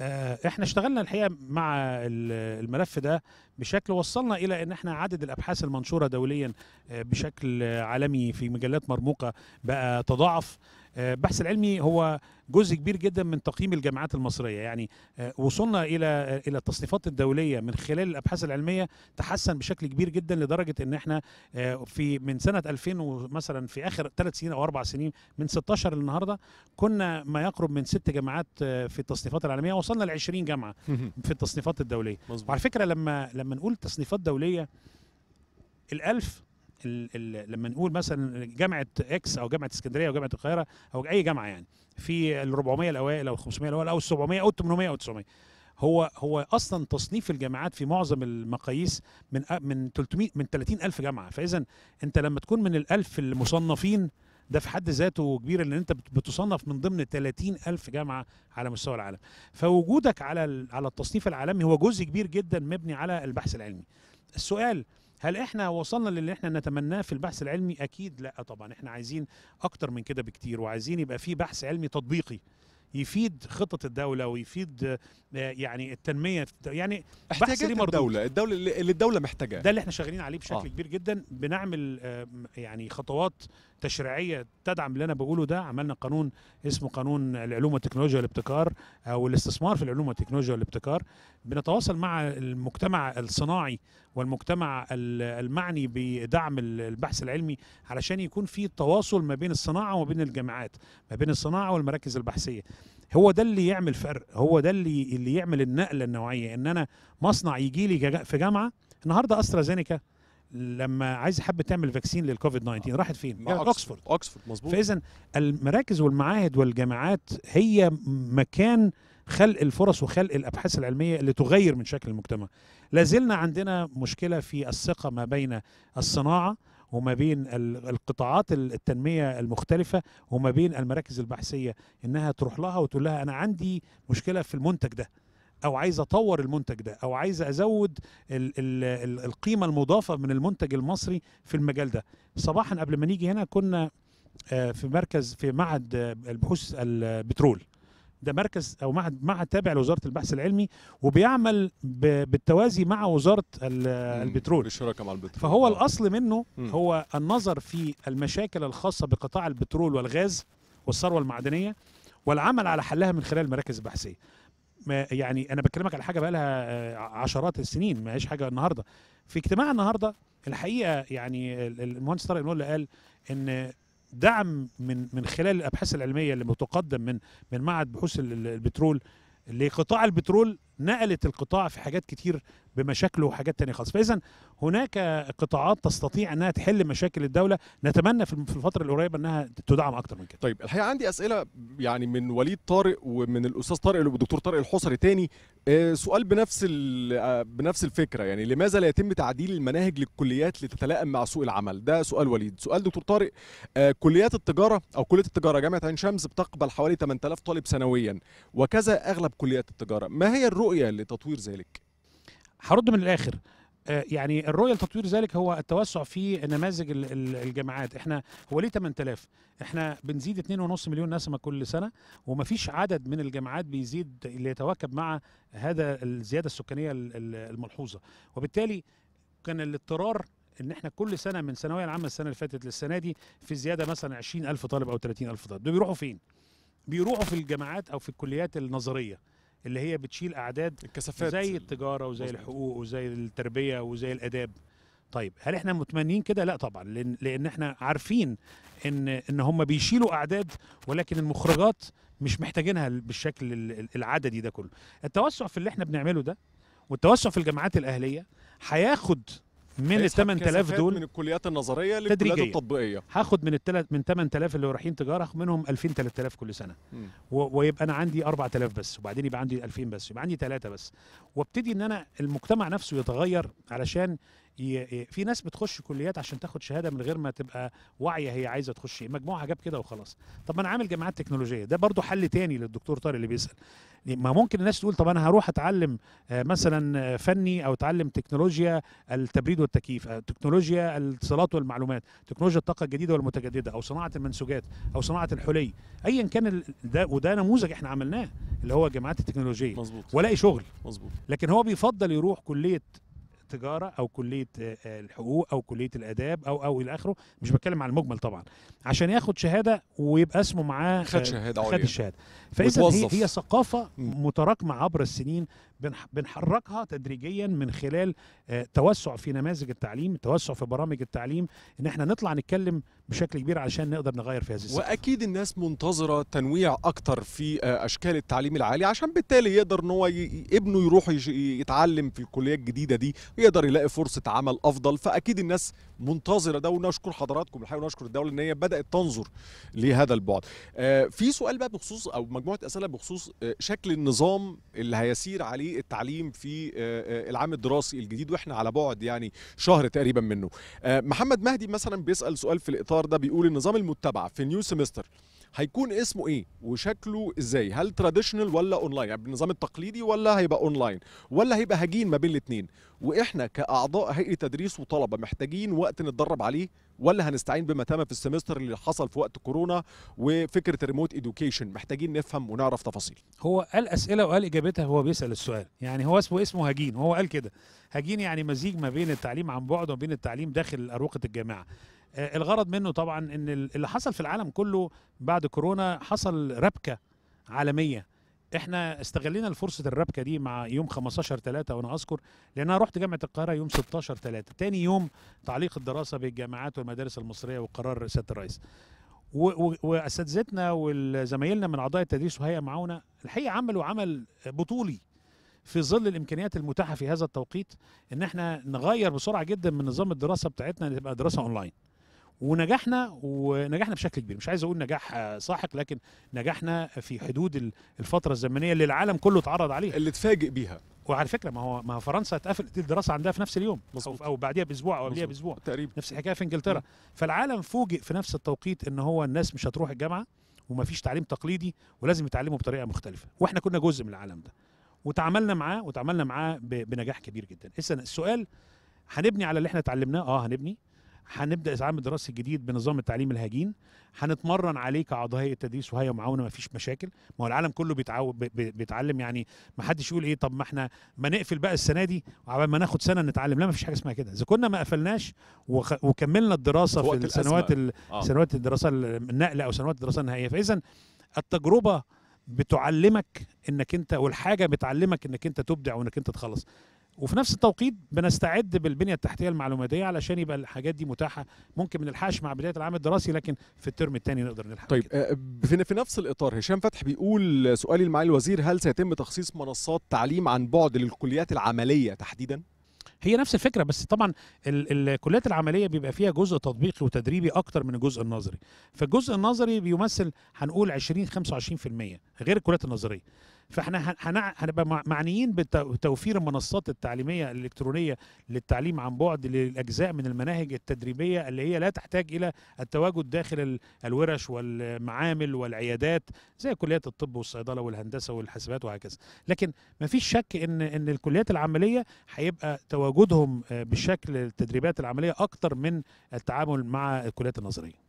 آه، احنا اشتغلنا الحقيقه مع الملف ده بشكل وصلنا الى ان احنا عدد الابحاث المنشوره دوليا آه، بشكل عالمي في مجلات مرموقه بقى تضاعف البحث آه، العلمي هو جزء كبير جدا من تقييم الجامعات المصريه يعني آه، وصلنا الى آه، الى التصنيفات الدوليه من خلال الابحاث العلميه تحسن بشكل كبير جدا لدرجه ان احنا في من سنه 2000 مثلا في اخر ثلاث سنين او اربع سنين من 16 للنهارده كنا ما يقرب من ست جامعات في التصنيفات العالميه وصلنا ل 20 جامعه في التصنيفات الدوليه مزبوط. وعلى فكره لما لما نقول تصنيفات دوليه الألف الـ لما نقول مثلا جامعه اكس او جامعه اسكندريه او جامعه القاهره او اي جامعه يعني في ال 400 الاوائل او ال 500 الاوائل او ال 700 او ال 800 او ال 900 هو هو اصلا تصنيف الجامعات في معظم المقاييس من من 300 من 30000 جامعه فاذا انت لما تكون من ال1000 المصنفين ده في حد ذاته كبير لان انت بتصنف من ضمن 30000 جامعه على مستوى العالم فوجودك على على التصنيف العالمي هو جزء كبير جدا مبني على البحث العلمي السؤال هل احنا وصلنا للي احنا نتمناه في البحث العلمي اكيد لا طبعا احنا عايزين اكتر من كده بكتير وعايزين يبقى في بحث علمي تطبيقي يفيد خطة الدوله ويفيد آه، يعني التنميه يعني بحث ليه الدوله الدوله اللي الدوله محتاجاه ده اللي احنا شغالين عليه بشكل آه. كبير جدا بنعمل آه، يعني خطوات تشريعيه تدعم اللي انا بقوله ده عملنا قانون اسمه قانون العلوم والتكنولوجيا والابتكار او آه، الاستثمار في العلوم والتكنولوجيا والابتكار بنتواصل مع المجتمع الصناعي والمجتمع المعني بدعم البحث العلمي علشان يكون في تواصل ما بين الصناعه وما بين الجامعات ما بين الصناعه والمراكز البحثيه هو ده اللي يعمل فرق هو ده اللي اللي يعمل النقله النوعيه ان انا مصنع يجي لي في جامعه النهارده استرازينيكا لما عايز حب تعمل فاكسين للكوفيد 19 راحت فين؟ يعني اوكسفورد اوكسفورد مظبوط فاذا المراكز والمعاهد والجامعات هي مكان خلق الفرص وخلق الابحاث العلميه اللي تغير من شكل المجتمع. لازلنا عندنا مشكله في الثقه ما بين الصناعه وما بين القطاعات التنميه المختلفه وما بين المراكز البحثيه انها تروح لها وتقول لها انا عندي مشكله في المنتج ده او عايز اطور المنتج ده او عايز ازود الـ الـ القيمه المضافه من المنتج المصري في المجال ده صباحا قبل ما نيجي هنا كنا آه، في مركز في معهد آه، البحوث البترول ده مركز او معهد معهد تابع لوزاره البحث العلمي وبيعمل بالتوازي مع وزاره آه، البترول بالشراكه مع البترول فهو آه. الاصل منه هو النظر في المشاكل الخاصه بقطاع البترول والغاز والثروه المعدنيه والعمل على حلها من خلال المراكز البحثيه ما يعني انا بكلمك على حاجه بقى لها آه، عشرات السنين ما هيش حاجه النهارده في اجتماع النهارده الحقيقه يعني المهندس طارق نقول قال ان دعم من من خلال الابحاث العلميه اللي بتقدم من من معهد بحوث البترول لقطاع البترول نقلت القطاع في حاجات كتير بمشاكله وحاجات تانية خالص فاذا هناك قطاعات تستطيع انها تحل مشاكل الدوله نتمنى في الفتره القريبه انها تدعم اكتر من كده طيب الحقيقه عندي اسئله يعني من وليد طارق ومن الاستاذ طارق والدكتور طارق الحصري تاني آه، سؤال بنفس آه، بنفس الفكره يعني لماذا لا يتم تعديل المناهج للكليات لتتلائم مع سوق العمل ده سؤال وليد سؤال دكتور طارق آه، كليات التجاره او كليه التجاره جامعه عين شمس بتقبل حوالي 8000 طالب سنويا وكذا اغلب كليات التجاره ما هي الرؤى الرؤيه لتطوير ذلك؟ هرد من الاخر آه، يعني الرؤيه لتطوير ذلك هو التوسع في نماذج الجامعات احنا هو ليه 8000 احنا بنزيد 2.5 مليون نسمه كل سنه ومفيش عدد من الجامعات بيزيد اللي يتواكب مع هذا الزياده السكانيه الملحوظه وبالتالي كان الاضطرار ان احنا كل سنه من الثانويه العامه السنه اللي فاتت للسنه دي في زياده مثلا 20000 طالب او 30000 طالب دول بيروحوا فين بيروحوا في الجامعات او في الكليات النظريه اللي هي بتشيل اعداد الكثافات زي التجاره وزي مزبط. الحقوق وزي التربيه وزي الاداب طيب هل احنا متمنين كده لا طبعا لان, لأن احنا عارفين ان ان هم بيشيلوا اعداد ولكن المخرجات مش محتاجينها بالشكل العددي ده كله التوسع في اللي احنا بنعمله ده والتوسع في الجامعات الاهليه هياخد من ال 8000 دول من الكليات النظريه للكليات التطبيقيه هاخد من الثلاث من 8000 اللي رايحين تجاره هاخد منهم 2000 3000 كل سنه و... ويبقى انا عندي 4000 بس وبعدين يبقى عندي 2000 بس يبقى عندي ثلاثه بس وابتدي ان انا المجتمع نفسه يتغير علشان في ناس بتخش كليات عشان تاخد شهاده من غير ما تبقى واعيه هي عايزه تخش ايه مجموعها جاب كده وخلاص طب ما انا عامل جامعات تكنولوجيه ده برضو حل تاني للدكتور طارق اللي بيسال يعني ما ممكن الناس تقول طب انا هروح اتعلم آه، مثلا آه، فني او اتعلم تكنولوجيا التبريد والتكييف آه، تكنولوجيا الاتصالات والمعلومات تكنولوجيا الطاقه الجديده والمتجدده او صناعه المنسوجات او صناعه الحلي ايا كان ده وده نموذج احنا عملناه اللي هو الجامعات التكنولوجيه مظبوط ولاقي شغل مظبوط لكن هو بيفضل يروح كليه التجاره او كليه آه، آه، الحقوق او كليه الاداب او او الى اخره مش بتكلم على المجمل طبعا عشان ياخد شهاده ويبقى اسمه معاه خد آه، شهاده خد الشهاده فاذا هي هي ثقافه متراكمه عبر السنين بنحركها تدريجيا من خلال توسع في نماذج التعليم التوسع في برامج التعليم ان احنا نطلع نتكلم بشكل كبير عشان نقدر نغير في هذه السنة. واكيد الناس منتظره تنويع اكتر في آه، اشكال التعليم العالي عشان بالتالي يقدر ان هو ابنه يروح يتعلم في الكليه الجديده دي يقدر يلاقي فرصه عمل افضل فاكيد الناس منتظره ده ونشكر حضراتكم الحقيقه ونشكر الدوله ان هي بدات تنظر لهذا البعد. آه، في سؤال بقى بخصوص او مجموعه اسئله بخصوص آه، شكل النظام اللي هيسير عليه التعليم في آه، العام الدراسي الجديد واحنا على بعد يعني شهر تقريبا منه. محمد مهدي مثلا بيسال سؤال في الاطار ده بيقول النظام المتبع في نيو سيمستر هيكون اسمه ايه وشكله ازاي هل تراديشنال ولا اونلاين يعني بالنظام التقليدي ولا هيبقى اونلاين ولا هيبقى هجين ما بين الاثنين واحنا كاعضاء هيئه تدريس وطلبه محتاجين وقت نتدرب عليه ولا هنستعين تم في السمستر اللي حصل في وقت كورونا وفكره الريموت اديوكيشن محتاجين نفهم ونعرف تفاصيل هو قال اسئله وقال اجابتها هو بيسال السؤال يعني هو اسمه اسمه هجين وهو قال كده هجين يعني مزيج ما بين التعليم عن بعد وما بين التعليم داخل اروقه الجامعه آه، الغرض منه طبعا ان اللي حصل في العالم كله بعد كورونا حصل ربكه عالميه احنا استغلينا فرصه الربكه دي مع يوم 15 3 وانا اذكر لان انا رحت جامعه القاهره يوم 16 3 تاني يوم تعليق الدراسه بالجامعات والمدارس المصريه وقرار سياده الرئيس واساتذتنا وزمايلنا من اعضاء التدريس وهي معاونة الحقيقه عملوا عمل بطولي في ظل الامكانيات المتاحه في هذا التوقيت ان احنا نغير بسرعه جدا من نظام الدراسه بتاعتنا تبقى دراسه اونلاين ونجحنا ونجحنا بشكل كبير مش عايز اقول نجاح آه، ساحق لكن نجحنا في حدود الفتره الزمنيه اللي العالم كله اتعرض عليها اللي اتفاجئ بيها وعلى فكره ما هو ما هو فرنسا اتقفلت الدراسه عندها في نفس اليوم مزبوط. او بعديها باسبوع او قبلها باسبوع تقريبا نفس الحكايه في انجلترا م. فالعالم فوجئ في نفس التوقيت ان هو الناس مش هتروح الجامعه ومفيش تعليم تقليدي ولازم يتعلموا بطريقه مختلفه واحنا كنا جزء من العالم ده وتعاملنا معاه وتعاملنا معاه بنجاح كبير جدا السؤال هنبني على اللي احنا اتعلمناه اه هنبني هنبدا العام الدراسي الجديد بنظام التعليم الهجين هنتمرن عليه كاعضاء هيئه تدريس وهيئه معاونه ما فيش مشاكل ما هو العالم كله بيتعو... بيتعلم يعني ما حدش يقول ايه طب ما احنا ما نقفل بقى السنه دي وعبال ما ناخد سنه نتعلم لا ما فيش حاجه اسمها كده اذا كنا ما قفلناش وخ... وكملنا الدراسه في, في السنوات ال... آه. سنوات الدراسه النقله او سنوات الدراسه النهائيه فاذا التجربه بتعلمك انك انت والحاجه بتعلمك انك انت تبدع وانك انت تخلص وفي نفس التوقيت بنستعد بالبنيه التحتيه المعلوماتيه علشان يبقى الحاجات دي متاحه ممكن ما نلحقش مع بدايه العام الدراسي لكن في الترم الثاني نقدر نلحق طيب كده. آه، في نفس الاطار هشام فتح بيقول آه، سؤالي لمعالي الوزير هل سيتم تخصيص منصات تعليم عن بعد للكليات العمليه تحديدا؟ هي نفس الفكره بس طبعا الكليات العمليه بيبقى فيها جزء تطبيقي وتدريبي اكتر من الجزء النظري فالجزء النظري بيمثل هنقول 20 25% غير الكليات النظريه فاحنا هنبقى معنيين بتوفير المنصات التعليميه الالكترونيه للتعليم عن بعد للاجزاء من المناهج التدريبيه اللي هي لا تحتاج الى التواجد داخل الورش والمعامل والعيادات زي كليات الطب والصيدله والهندسه والحاسبات وهكذا لكن ما فيش شك ان ان الكليات العمليه هيبقى تواجدهم بشكل التدريبات العمليه اكتر من التعامل مع الكليات النظريه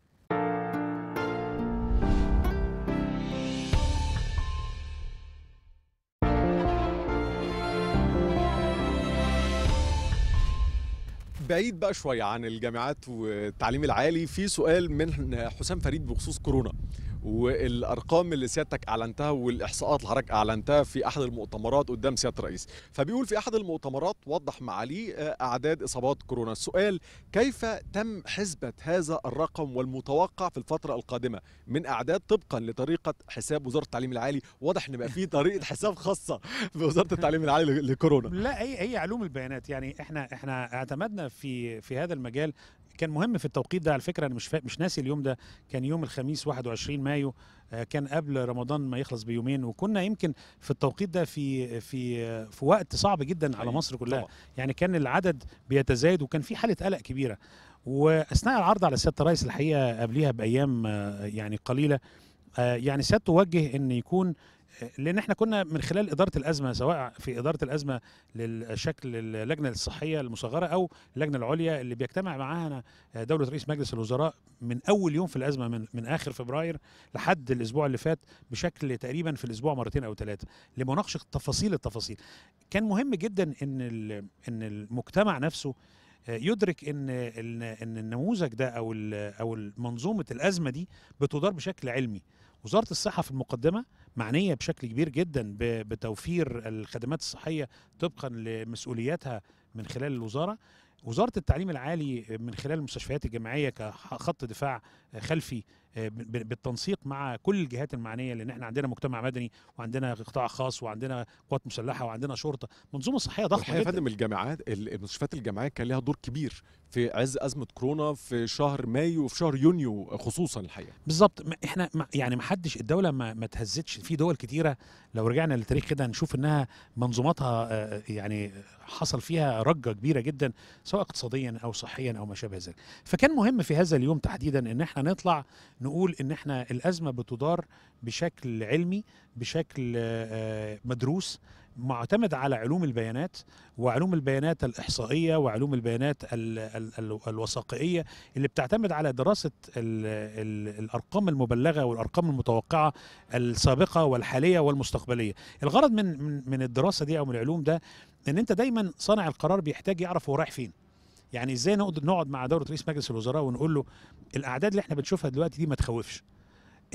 بعيد بقى شويه عن الجامعات والتعليم العالي في سؤال من حسام فريد بخصوص كورونا والارقام اللي سيادتك اعلنتها والاحصاءات اللي حضرتك اعلنتها في احد المؤتمرات قدام سياده الرئيس فبيقول في احد المؤتمرات وضح معالي آه، اعداد اصابات كورونا السؤال كيف تم حسبه هذا الرقم والمتوقع في الفتره القادمه من اعداد طبقا لطريقه حساب وزاره التعليم العالي واضح ان بقى في طريقه حساب خاصه بوزاره التعليم العالي لكورونا لا هي هي علوم البيانات يعني احنا احنا اعتمدنا في في هذا المجال كان مهم في التوقيت ده على فكره انا مش فا... مش ناسي اليوم ده كان يوم الخميس 21 مايو آه، كان قبل رمضان ما يخلص بيومين وكنا يمكن في التوقيت ده في في في وقت صعب جدا على مصر كلها طبعا. يعني كان العدد بيتزايد وكان في حاله قلق كبيره واثناء العرض على سياده الرئيس الحقيقه قبليها بايام آه، يعني قليله آه، يعني سيادته وجه ان يكون لان احنا كنا من خلال اداره الازمه سواء في اداره الازمه للشكل اللجنه الصحيه المصغره او اللجنه العليا اللي بيجتمع معاها آه، دوله رئيس مجلس الوزراء من اول يوم في الازمه من, من اخر فبراير لحد الاسبوع اللي فات بشكل تقريبا في الاسبوع مرتين او ثلاثه لمناقشه تفاصيل التفاصيل كان مهم جدا ان ان المجتمع نفسه آه، يدرك ان ان النموذج ده او او منظومه الازمه دي بتدار بشكل علمي وزاره الصحه في المقدمه معنيه بشكل كبير جدا بتوفير الخدمات الصحيه طبقا لمسؤولياتها من خلال الوزاره وزاره التعليم العالي من خلال المستشفيات الجامعيه كخط دفاع خلفي آه، بالتنسيق مع كل الجهات المعنيه لان احنا عندنا مجتمع مدني وعندنا قطاع خاص وعندنا قوات مسلحه وعندنا شرطه منظومه صحيه ضخمه جدا فندم الجامعات المستشفيات الجامعيه كان لها دور كبير في عز ازمه كورونا في شهر مايو وفي شهر يونيو خصوصا الحقيقه بالظبط احنا يعني ما حدش الدوله ما, ما تهزتش في دول كتيره لو رجعنا للتاريخ كده نشوف انها منظوماتها آه، آه، يعني حصل فيها رجه كبيره جدا سواء اقتصاديا او صحيا او ما شابه ذلك فكان مهم في هذا اليوم تحديدا ان احنا نطلع نقول نقول ان احنا الازمه بتدار بشكل علمي بشكل آه، آه، مدروس معتمد على علوم البيانات وعلوم البيانات الإحصائية وعلوم البيانات الوثائقية اللي بتعتمد على دراسة الأرقام المبلغة والأرقام المتوقعة السابقة والحالية والمستقبلية الغرض من, من, من الدراسة دي أو من العلوم ده أن أنت دايما صانع القرار بيحتاج يعرف هو رايح فين يعني ازاي نقدر نقعد مع دوله رئيس مجلس الوزراء ونقول له الاعداد اللي احنا بنشوفها دلوقتي دي ما تخوفش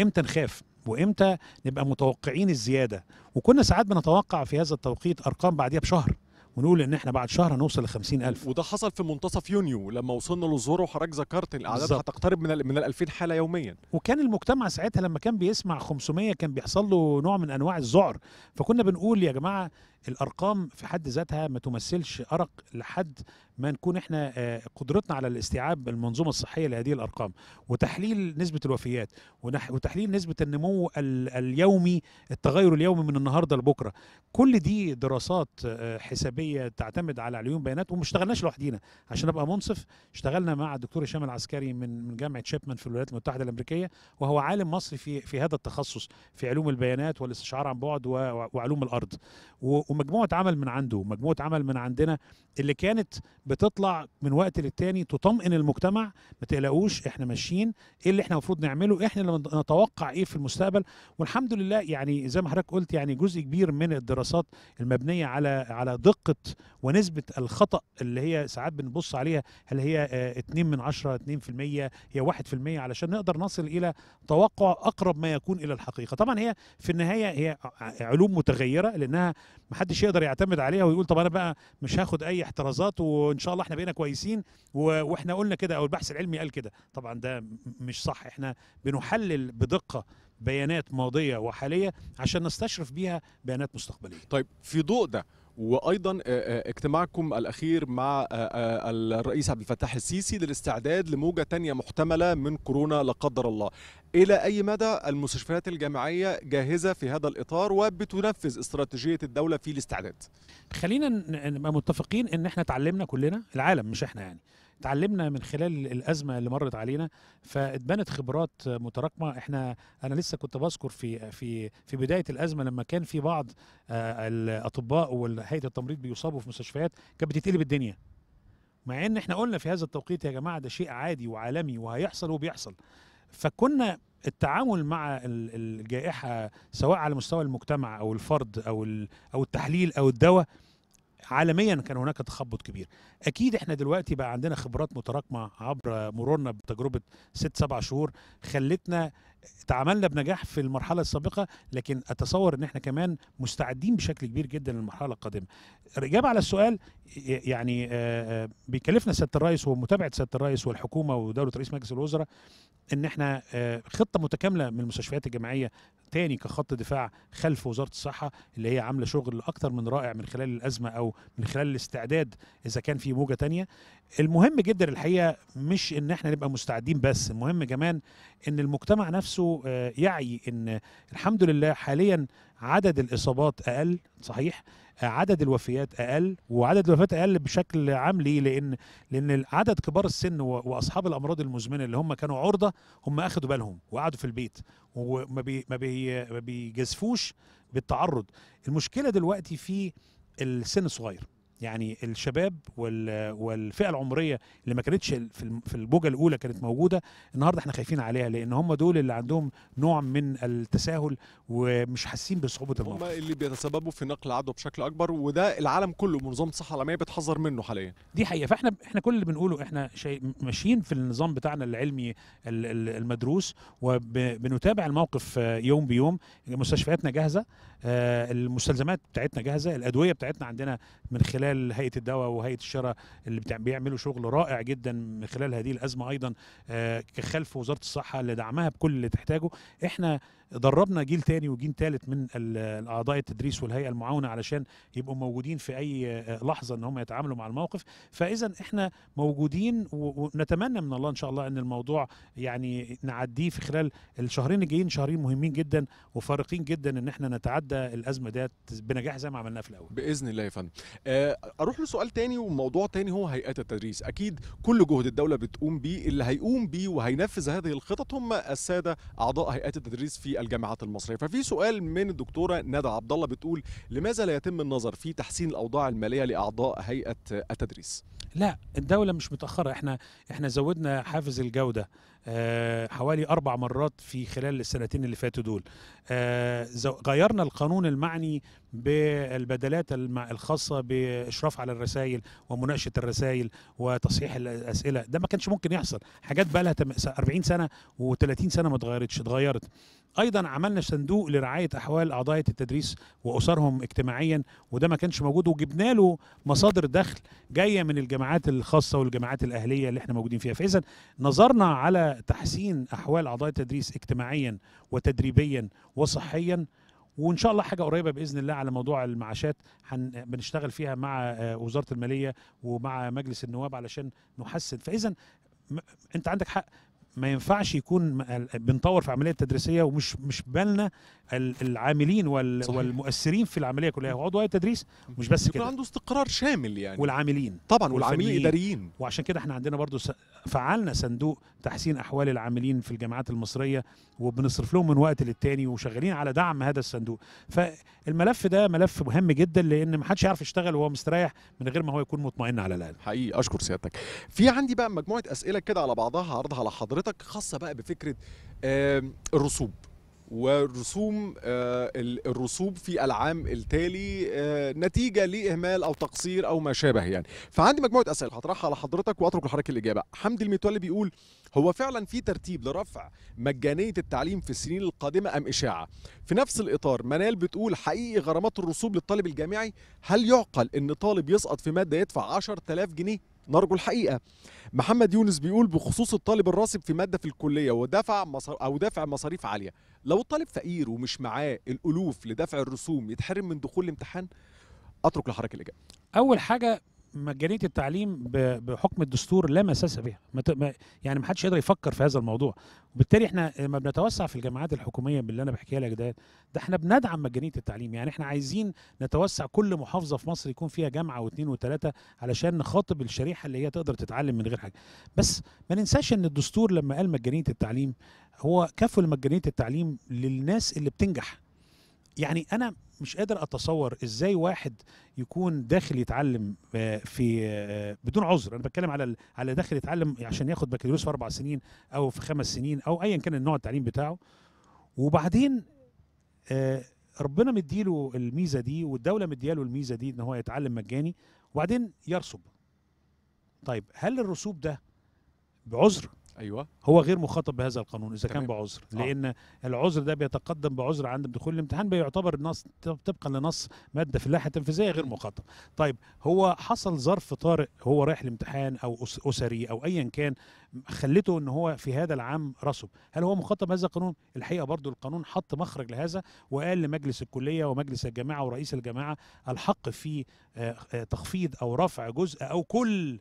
امتى نخاف وامتى نبقى متوقعين الزياده وكنا ساعات بنتوقع في هذا التوقيت ارقام بعديها بشهر ونقول ان احنا بعد شهر هنوصل ل 50000 وده حصل في منتصف يونيو لما وصلنا للظهور وحضرتك ذكرت الاعداد بالزبط. هتقترب من من ال 2000 حاله يوميا وكان المجتمع ساعتها لما كان بيسمع 500 كان بيحصل له نوع من انواع الذعر فكنا بنقول يا جماعه الارقام في حد ذاتها ما تمثلش ارق لحد ما نكون احنا آه، قدرتنا على الاستيعاب المنظومه الصحيه لهذه الارقام وتحليل نسبه الوفيات وتحليل نسبه النمو اليومي التغير اليومي من النهارده لبكره كل دي دراسات آه، حسابيه تعتمد على عيون بيانات وما اشتغلناش لوحدينا عشان ابقى منصف اشتغلنا مع الدكتور هشام العسكري من من جامعه شيبمان في الولايات المتحده الامريكيه وهو عالم مصري في في هذا التخصص في علوم البيانات والاستشعار عن بعد وعلوم الارض ومجموعه عمل من عنده ومجموعه عمل من عندنا اللي كانت بتطلع من وقت للتاني تطمئن المجتمع ما تقلقوش احنا ماشيين ايه اللي احنا المفروض نعمله احنا اللي نتوقع ايه في المستقبل والحمد لله يعني زي ما حضرتك قلت يعني جزء كبير من الدراسات المبنيه على على دقه ونسبه الخطا اللي هي ساعات بنبص عليها هل هي 2 آه، من 10 2% هي 1% علشان نقدر نصل الى توقع اقرب ما يكون الى الحقيقه طبعا هي في النهايه هي علوم متغيره لانها محدش حدش يقدر يعتمد عليها ويقول طب انا بقى مش هاخد اي احترازات وان شاء الله احنا بقينا كويسين واحنا قلنا كده او البحث العلمي قال كده طبعا ده مش صح احنا بنحلل بدقه بيانات ماضيه وحاليه عشان نستشرف بيها بيانات مستقبليه طيب في ضوء ده وايضا اجتماعكم الاخير مع الرئيس عبد الفتاح السيسي للاستعداد لموجه ثانيه محتمله من كورونا لا قدر الله الى اي مدى المستشفيات الجامعيه جاهزه في هذا الاطار وبتنفذ استراتيجيه الدوله في الاستعداد خلينا نبقى متفقين ان احنا اتعلمنا كلنا العالم مش احنا يعني اتعلمنا من خلال الازمه اللي مرت علينا فاتبنت خبرات متراكمه احنا انا لسه كنت بذكر في في في بدايه الازمه لما كان في بعض آه، الاطباء وهيئه التمريض بيصابوا في مستشفيات كانت بتتقلب الدنيا مع ان احنا قلنا في هذا التوقيت يا جماعه ده شيء عادي وعالمي وهيحصل وبيحصل فكنا التعامل مع الجائحه سواء على مستوى المجتمع او الفرد او او التحليل او الدواء عالميا كان هناك تخبط كبير اكيد احنا دلوقتي بقى عندنا خبرات متراكمه عبر مرورنا بتجربه ست سبع شهور خلتنا تعاملنا بنجاح في المرحله السابقه لكن اتصور ان احنا كمان مستعدين بشكل كبير جدا للمرحله القادمه الاجابه على السؤال يعني آه، آه، بيكلفنا سياده الرئيس ومتابعه سياده الرئيس والحكومه ودوله رئيس مجلس الوزراء ان احنا آه، خطه متكامله من المستشفيات الجامعيه تاني كخط دفاع خلف وزاره الصحه اللي هي عامله شغل اكتر من رائع من خلال الازمه او من خلال الاستعداد اذا كان في موجه تانية المهم جدا الحقيقه مش ان احنا نبقى مستعدين بس المهم كمان ان المجتمع نفسه آه، يعي ان الحمد لله حاليا عدد الاصابات اقل صحيح عدد الوفيات اقل وعدد الوفيات اقل بشكل عام ليه لان لان عدد كبار السن واصحاب الامراض المزمنه اللي هم كانوا عرضه هم اخذوا بالهم وقعدوا في البيت وما بي ما, بي ما بيجازفوش بالتعرض المشكله دلوقتي في السن الصغير يعني الشباب والفئه العمريه اللي ما كانتش في البوجه الاولى كانت موجوده النهارده احنا خايفين عليها لان هم دول اللي عندهم نوع من التساهل ومش حاسين بصعوبه الموقف هم اللي بيتسببوا في نقل العدوى بشكل اكبر وده العالم كله منظمه الصحه العالميه بتحذر منه حاليا دي حقيقه فاحنا احنا كل اللي بنقوله احنا ماشيين في النظام بتاعنا العلمي المدروس وبنتابع الموقف يوم بيوم مستشفياتنا جاهزه آه، المستلزمات بتاعتنا جاهزه الادويه بتاعتنا عندنا من خلال خلال هيئه الدواء وهيئه الشراء اللي بيعملوا شغل رائع جدا من خلال هذه الازمه ايضا آه، كخلف وزاره الصحه لدعمها بكل اللي تحتاجه احنا دربنا جيل تاني وجيل تالت من الاعضاء التدريس والهيئه المعاونه علشان يبقوا موجودين في اي آه، لحظه ان هم يتعاملوا مع الموقف فاذا احنا موجودين ونتمنى من الله ان شاء الله ان الموضوع يعني نعديه في خلال الشهرين الجايين شهرين مهمين جدا وفارقين جدا ان احنا نتعدى الازمه ديت بنجاح زي ما عملناه في الاول باذن الله يا فندم آه، اروح لسؤال تاني وموضوع تاني هو هيئات التدريس اكيد كل جهد الدوله بتقوم بيه اللي هيقوم بيه وهينفذ هذه الخطط هم الساده اعضاء هيئات التدريس في الجامعات المصريه ففي سؤال من الدكتوره ندى عبد الله بتقول لماذا لا يتم النظر في تحسين الاوضاع الماليه لاعضاء هيئه التدريس لا الدوله مش متاخره احنا احنا زودنا حافز الجوده أه حوالي اربع مرات في خلال السنتين اللي فاتوا دول أه غيرنا القانون المعني بالبدلات الخاصه باشراف على الرسائل ومناقشه الرسائل وتصحيح الاسئله ده ما كانش ممكن يحصل حاجات بقى لها 40 سنه و30 سنه ما اتغيرتش اتغيرت ايضا عملنا صندوق لرعايه احوال اعضاء التدريس واسرهم اجتماعيا وده ما كانش موجود وجبنا له مصادر دخل جايه من الجامعات الخاصه والجامعات الاهليه اللي احنا موجودين فيها فاذا نظرنا على تحسين احوال اعضاء التدريس اجتماعيا وتدريبيا وصحيا وان شاء الله حاجه قريبه باذن الله على موضوع المعاشات بنشتغل فيها مع آه، وزاره الماليه ومع مجلس النواب علشان نحسن فاذا انت عندك حق ما ينفعش يكون بنطور في عمليه تدريسيه ومش مش بالنا العاملين وال صحيح. والمؤثرين في العمليه كلها وعضو هيئه التدريس مش بس كده عنده استقرار شامل يعني والعاملين طبعا والعاملين الاداريين وعشان كده احنا عندنا برضو فعلنا صندوق تحسين احوال العاملين في الجامعات المصريه وبنصرف لهم من وقت للتاني وشغالين على دعم هذا الصندوق فالملف ده ملف مهم جدا لان ما حدش يعرف يشتغل وهو مستريح من غير ما هو يكون مطمئن على الاقل حقيقي اشكر سيادتك في عندي بقى مجموعه اسئله كده على بعضها هعرضها على حضرتك خاصه بقى بفكره الرسوب ورسوم آه، الرسوب في العام التالي آه، نتيجه لاهمال او تقصير او ما شابه يعني فعندي مجموعه اسئله هطرحها على حضرتك واترك لحضرتك الاجابه حمدي المتولي بيقول هو فعلا في ترتيب لرفع مجانيه التعليم في السنين القادمه ام اشاعه في نفس الاطار منال بتقول حقيقي غرامات الرسوب للطالب الجامعي هل يعقل ان طالب يسقط في ماده يدفع 10000 جنيه نرجو الحقيقه محمد يونس بيقول بخصوص الطالب الراسب في ماده في الكليه ودفع مصر او دافع مصاريف عاليه لو الطالب فقير ومش معاه الالوف لدفع الرسوم يتحرم من دخول الامتحان اترك لحضرتك الاجابه اول حاجه مجانيه التعليم بحكم الدستور لا مساس بها يعني ما حدش يقدر يفكر في هذا الموضوع وبالتالي احنا ما بنتوسع في الجامعات الحكوميه باللي انا بحكيها لك ده ده احنا بندعم مجانيه التعليم يعني احنا عايزين نتوسع كل محافظه في مصر يكون فيها جامعه واثنين وثلاثه علشان نخاطب الشريحه اللي هي تقدر تتعلم من غير حاجه بس ما ننساش ان الدستور لما قال مجانيه التعليم هو كفل مجانيه التعليم للناس اللي بتنجح يعني انا مش قادر اتصور ازاي واحد يكون داخل يتعلم آه، في آه، بدون عذر انا بتكلم على على داخل يتعلم عشان ياخد بكالوريوس في اربع سنين او في خمس سنين او ايا كان النوع التعليم بتاعه وبعدين آه، ربنا مديله الميزه دي والدوله مدياله الميزه دي ان هو يتعلم مجاني وبعدين يرسب طيب هل الرسوب ده بعذر ايوه هو غير مخاطب بهذا القانون اذا تمام. كان بعذر آه. لان العذر ده بيتقدم بعذر عند دخول الامتحان بيعتبر نص طبقا لنص ماده في اللائحه التنفيذيه غير مخاطب طيب هو حصل ظرف طارئ هو رايح الامتحان او اسري او ايا كان خلته ان هو في هذا العام رسب هل هو مخاطب بهذا القانون الحقيقه برضو القانون حط مخرج لهذا وقال لمجلس الكليه ومجلس الجامعه ورئيس الجامعه الحق في آه، آه، تخفيض او رفع جزء او كل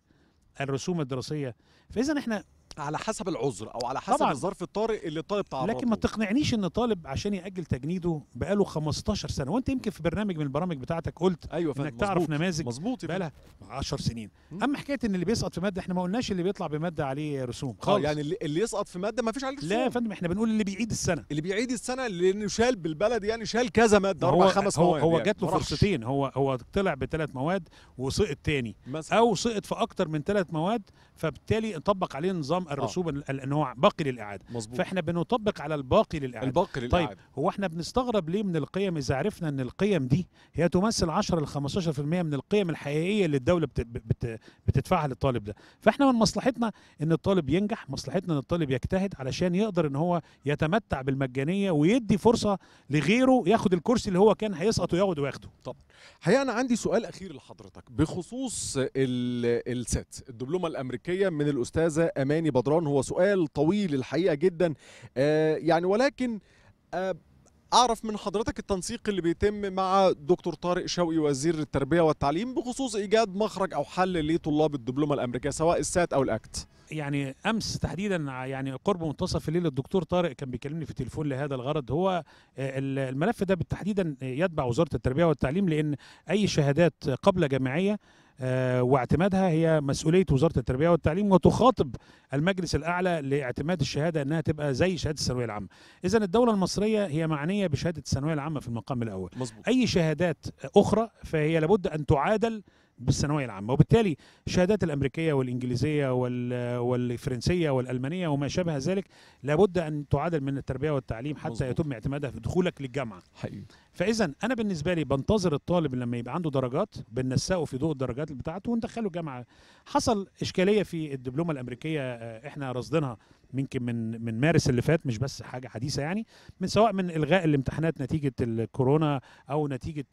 الرسوم الدراسيه فاذا احنا على حسب العذر او على حسب طبعاً. الظرف الطارئ اللي الطالب تعرض لكن ما تقنعنيش ان طالب عشان ياجل تجنيده بقاله 15 سنه وانت يمكن في برنامج من البرامج بتاعتك قلت أيوة انك مزبوط. تعرف نماذج مظبوط بقى لها 10 سنين م. اما حكايه ان اللي بيسقط في ماده احنا ما قلناش اللي بيطلع بماده عليه رسوم آه، خالص يعني اللي يسقط في ماده ما فيش عليه رسوم لا يا فندم احنا بنقول اللي بيعيد السنه اللي بيعيد السنه لانه شال بالبلد يعني شال كذا ماده اربع خمس هو مواد هو يعني. جات له فرصتين هو هو طلع بثلاث مواد وسقط تاني مثلا. او سقط في اكتر من ثلاث مواد فبالتالي طبق عليه نظام نظام آه. الرسوب آه. لان هو باقي للاعاده مظبوط فاحنا بنطبق على الباقي للاعاده الباقي للاعاده طيب هو احنا بنستغرب ليه من القيم اذا عرفنا ان القيم دي هي تمثل 10 ل 15% من القيم الحقيقيه اللي الدوله بت بت بتدفعها للطالب ده فاحنا من مصلحتنا ان الطالب ينجح مصلحتنا ان الطالب يجتهد علشان يقدر ان هو يتمتع بالمجانيه ويدي فرصه لغيره ياخد الكرسي اللي هو كان هيسقط وياخده وياخده طب الحقيقه انا عندي سؤال اخير لحضرتك بخصوص السات الدبلومه الامريكيه من الاستاذه اماني بدران هو سؤال طويل الحقيقه جدا آه، يعني ولكن آه، اعرف من حضرتك التنسيق اللي بيتم مع دكتور طارق شوقي وزير التربيه والتعليم بخصوص ايجاد مخرج او حل لطلاب الدبلومه الامريكيه سواء السات او الاكت يعني امس تحديدا يعني قرب منتصف الليل الدكتور طارق كان بيكلمني في التليفون لهذا الغرض هو آه، الملف ده بالتحديدا يتبع وزاره التربيه والتعليم لان اي شهادات قبل جامعيه آه، واعتمادها هي مسؤوليه وزاره التربيه والتعليم وتخاطب المجلس الاعلى لاعتماد الشهاده انها تبقى زي شهاده الثانويه العامه. اذا الدوله المصريه هي معنيه بشهاده الثانويه العامه في المقام الاول. مزبوط. اي شهادات اخرى فهي لابد ان تعادل بالثانويه العامه وبالتالي الشهادات الامريكيه والانجليزيه والفرنسيه والالمانيه وما شابه ذلك لابد ان تعادل من التربيه والتعليم حتى مزبوط. يتم اعتمادها في دخولك للجامعه حقيقي فاذا انا بالنسبه لي بنتظر الطالب لما يبقى عنده درجات بننسقه في ضوء الدرجات بتاعته وندخله الجامعه حصل اشكاليه في الدبلومه الامريكيه آه، احنا رصدناها يمكن من من مارس اللي فات مش بس حاجه حديثه يعني من سواء من الغاء الامتحانات نتيجه الكورونا او نتيجه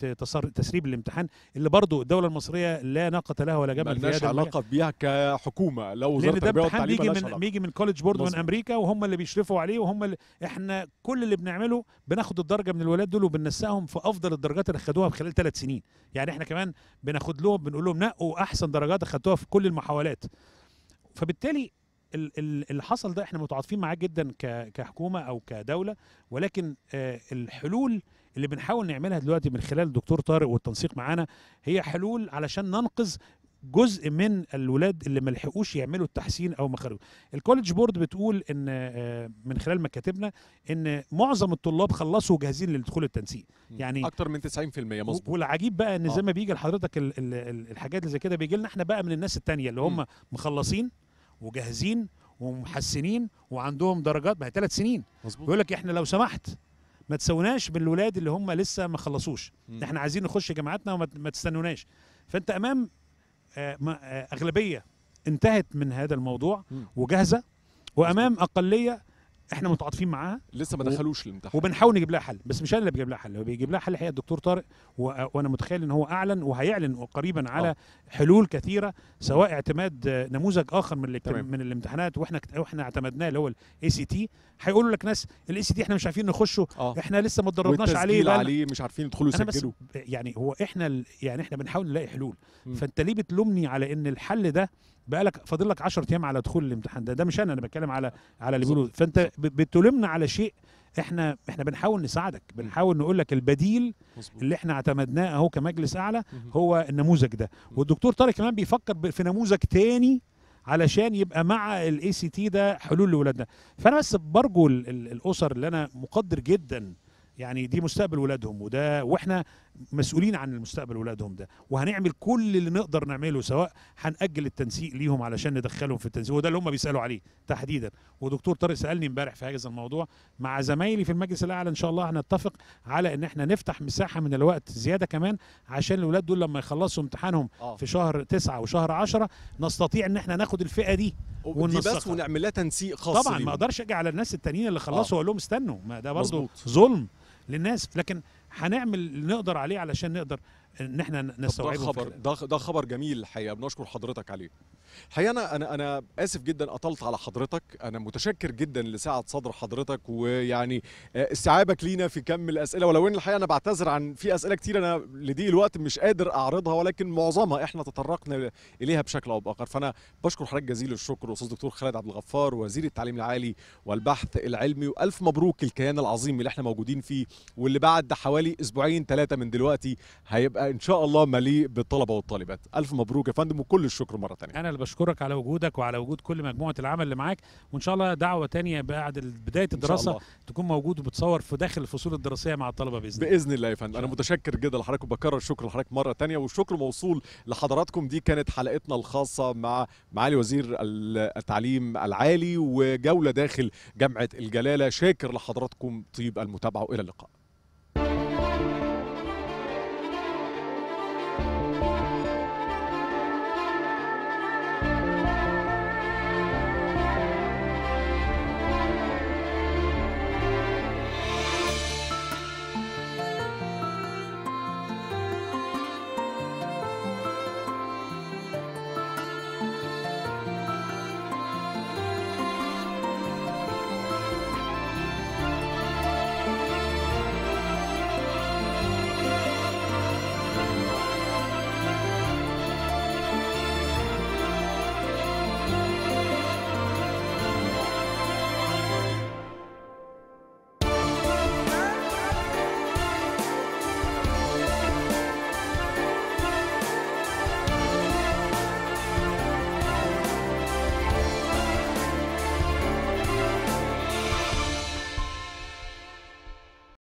تسريب الامتحان اللي برضو الدوله المصريه لا ناقه لها ولا جبل فيها مالناش علاقه بيها كحكومه لو وزاره التربيه والتعليم بيجي من بيجي من كوليدج بورد من امريكا وهم اللي بيشرفوا عليه وهم اللي احنا كل اللي بنعمله بناخد الدرجه من الولاد دول وبننسقهم في افضل الدرجات اللي خدوها خلال ثلاث سنين يعني احنا كمان بناخد لهم بنقول لهم نقوا احسن درجات اخدتوها في كل المحاولات فبالتالي اللي حصل ده احنا متعاطفين معاه جدا كحكومه او كدوله ولكن آه، الحلول اللي بنحاول نعملها دلوقتي من خلال الدكتور طارق والتنسيق معانا هي حلول علشان ننقذ جزء من الولاد اللي ما لحقوش يعملوا التحسين او ما الكوليدج بورد بتقول ان آه، من خلال مكاتبنا ان معظم الطلاب خلصوا جاهزين للدخول التنسيق يعني اكتر من 90% مظبوط والعجيب بقى ان آه. زي ما بيجي لحضرتك الحاجات اللي زي كده بيجي لنا احنا بقى من الناس التانية اللي هم مخلصين وجاهزين ومحسنين وعندهم درجات ما هي ثلاث سنين مظبوط بيقول لك احنا لو سمحت ما تسوناش بالولاد اللي هم لسه ما خلصوش احنا عايزين نخش جامعاتنا وما تستنوناش فانت امام آه، آه، اغلبيه انتهت من هذا الموضوع وجاهزه وامام اقليه احنا متعاطفين معاها لسه ما دخلوش الامتحان وبنحاول نجيب لها حل بس مش انا اللي بجيب لها حل هو بيجيب لها حل الحقيقه الدكتور طارق و... وانا متخيل ان هو اعلن وهيعلن قريبا على أوه. حلول كثيره سواء اعتماد نموذج اخر من الاكتم... من الامتحانات واحنا واحنا اعتمدناه اللي هو الاي سي تي هيقولوا لك ناس الاي سي تي احنا مش عارفين نخشه أوه. احنا لسه ما اتدربناش عليه لأن... عليه مش عارفين يدخلوا يسجلوا يعني هو احنا يعني احنا بنحاول نلاقي حلول م. فانت ليه بتلومني على ان الحل ده بقالك فاضل لك 10 ايام على دخول الامتحان ده ده مش انا انا بتكلم على على اللي بيقولوا فانت بتلومنا على شيء احنا احنا بنحاول نساعدك بنحاول نقول لك البديل مصبوط. اللي احنا اعتمدناه اهو كمجلس اعلى هو النموذج ده والدكتور طارق كمان بيفكر في نموذج تاني علشان يبقى مع الاي سي تي ده حلول لاولادنا فانا بس برجو الاسر اللي انا مقدر جدا يعني دي مستقبل ولادهم وده واحنا مسؤولين عن المستقبل ولادهم ده وهنعمل كل اللي نقدر نعمله سواء هنأجل التنسيق ليهم علشان ندخلهم في التنسيق وده اللي هم بيسألوا عليه تحديدا ودكتور طارق سألني امبارح في هذا الموضوع مع زمايلي في المجلس الأعلى إن شاء الله هنتفق على إن احنا نفتح مساحة من الوقت زيادة كمان عشان الولاد دول لما يخلصوا امتحانهم آه. في شهر تسعة وشهر عشرة نستطيع إن احنا ناخد الفئة دي دي بس ونعمل لها تنسيق خاص طبعا ما اقدرش اجي على الناس التانيين اللي خلصوا آه. اقول لهم استنوا ما ده برضه ظلم للناس لكن هنعمل اللي نقدر عليه علشان نقدر ان احنا نستوعبه ده خبر ده, ده خبر جميل الحقيقه بنشكر حضرتك عليه الحقيقه انا انا انا اسف جدا اطلت على حضرتك انا متشكر جدا لسعه صدر حضرتك ويعني آه، استيعابك لينا في كم الاسئله ولو ان الحقيقه انا بعتذر عن في اسئله كتير انا لضيق الوقت مش قادر اعرضها ولكن معظمها احنا تطرقنا اليها بشكل او باخر فانا بشكر حضرتك جزيل الشكر استاذ دكتور خالد عبد الغفار وزير التعليم العالي والبحث العلمي والف مبروك الكيان العظيم اللي احنا موجودين فيه واللي بعد حوالي اسبوعين ثلاثه من دلوقتي هيبقى ان شاء الله مليء بالطلبه والطالبات الف مبروك يا فندم وكل الشكر مره ثانيه انا اللي بشكرك على وجودك وعلى وجود كل مجموعه العمل اللي معاك وان شاء الله دعوه ثانيه بعد بدايه الدراسه تكون موجود وبتصور في داخل الفصول الدراسيه مع الطلبه باذن الله باذن الله يا فندم انا متشكر جدا لحضرتك وبكرر الشكر لحضرتك مره ثانيه والشكر موصول لحضراتكم دي كانت حلقتنا الخاصه مع معالي وزير التعليم العالي وجوله داخل جامعه الجلاله شاكر لحضراتكم طيب المتابعه والى اللقاء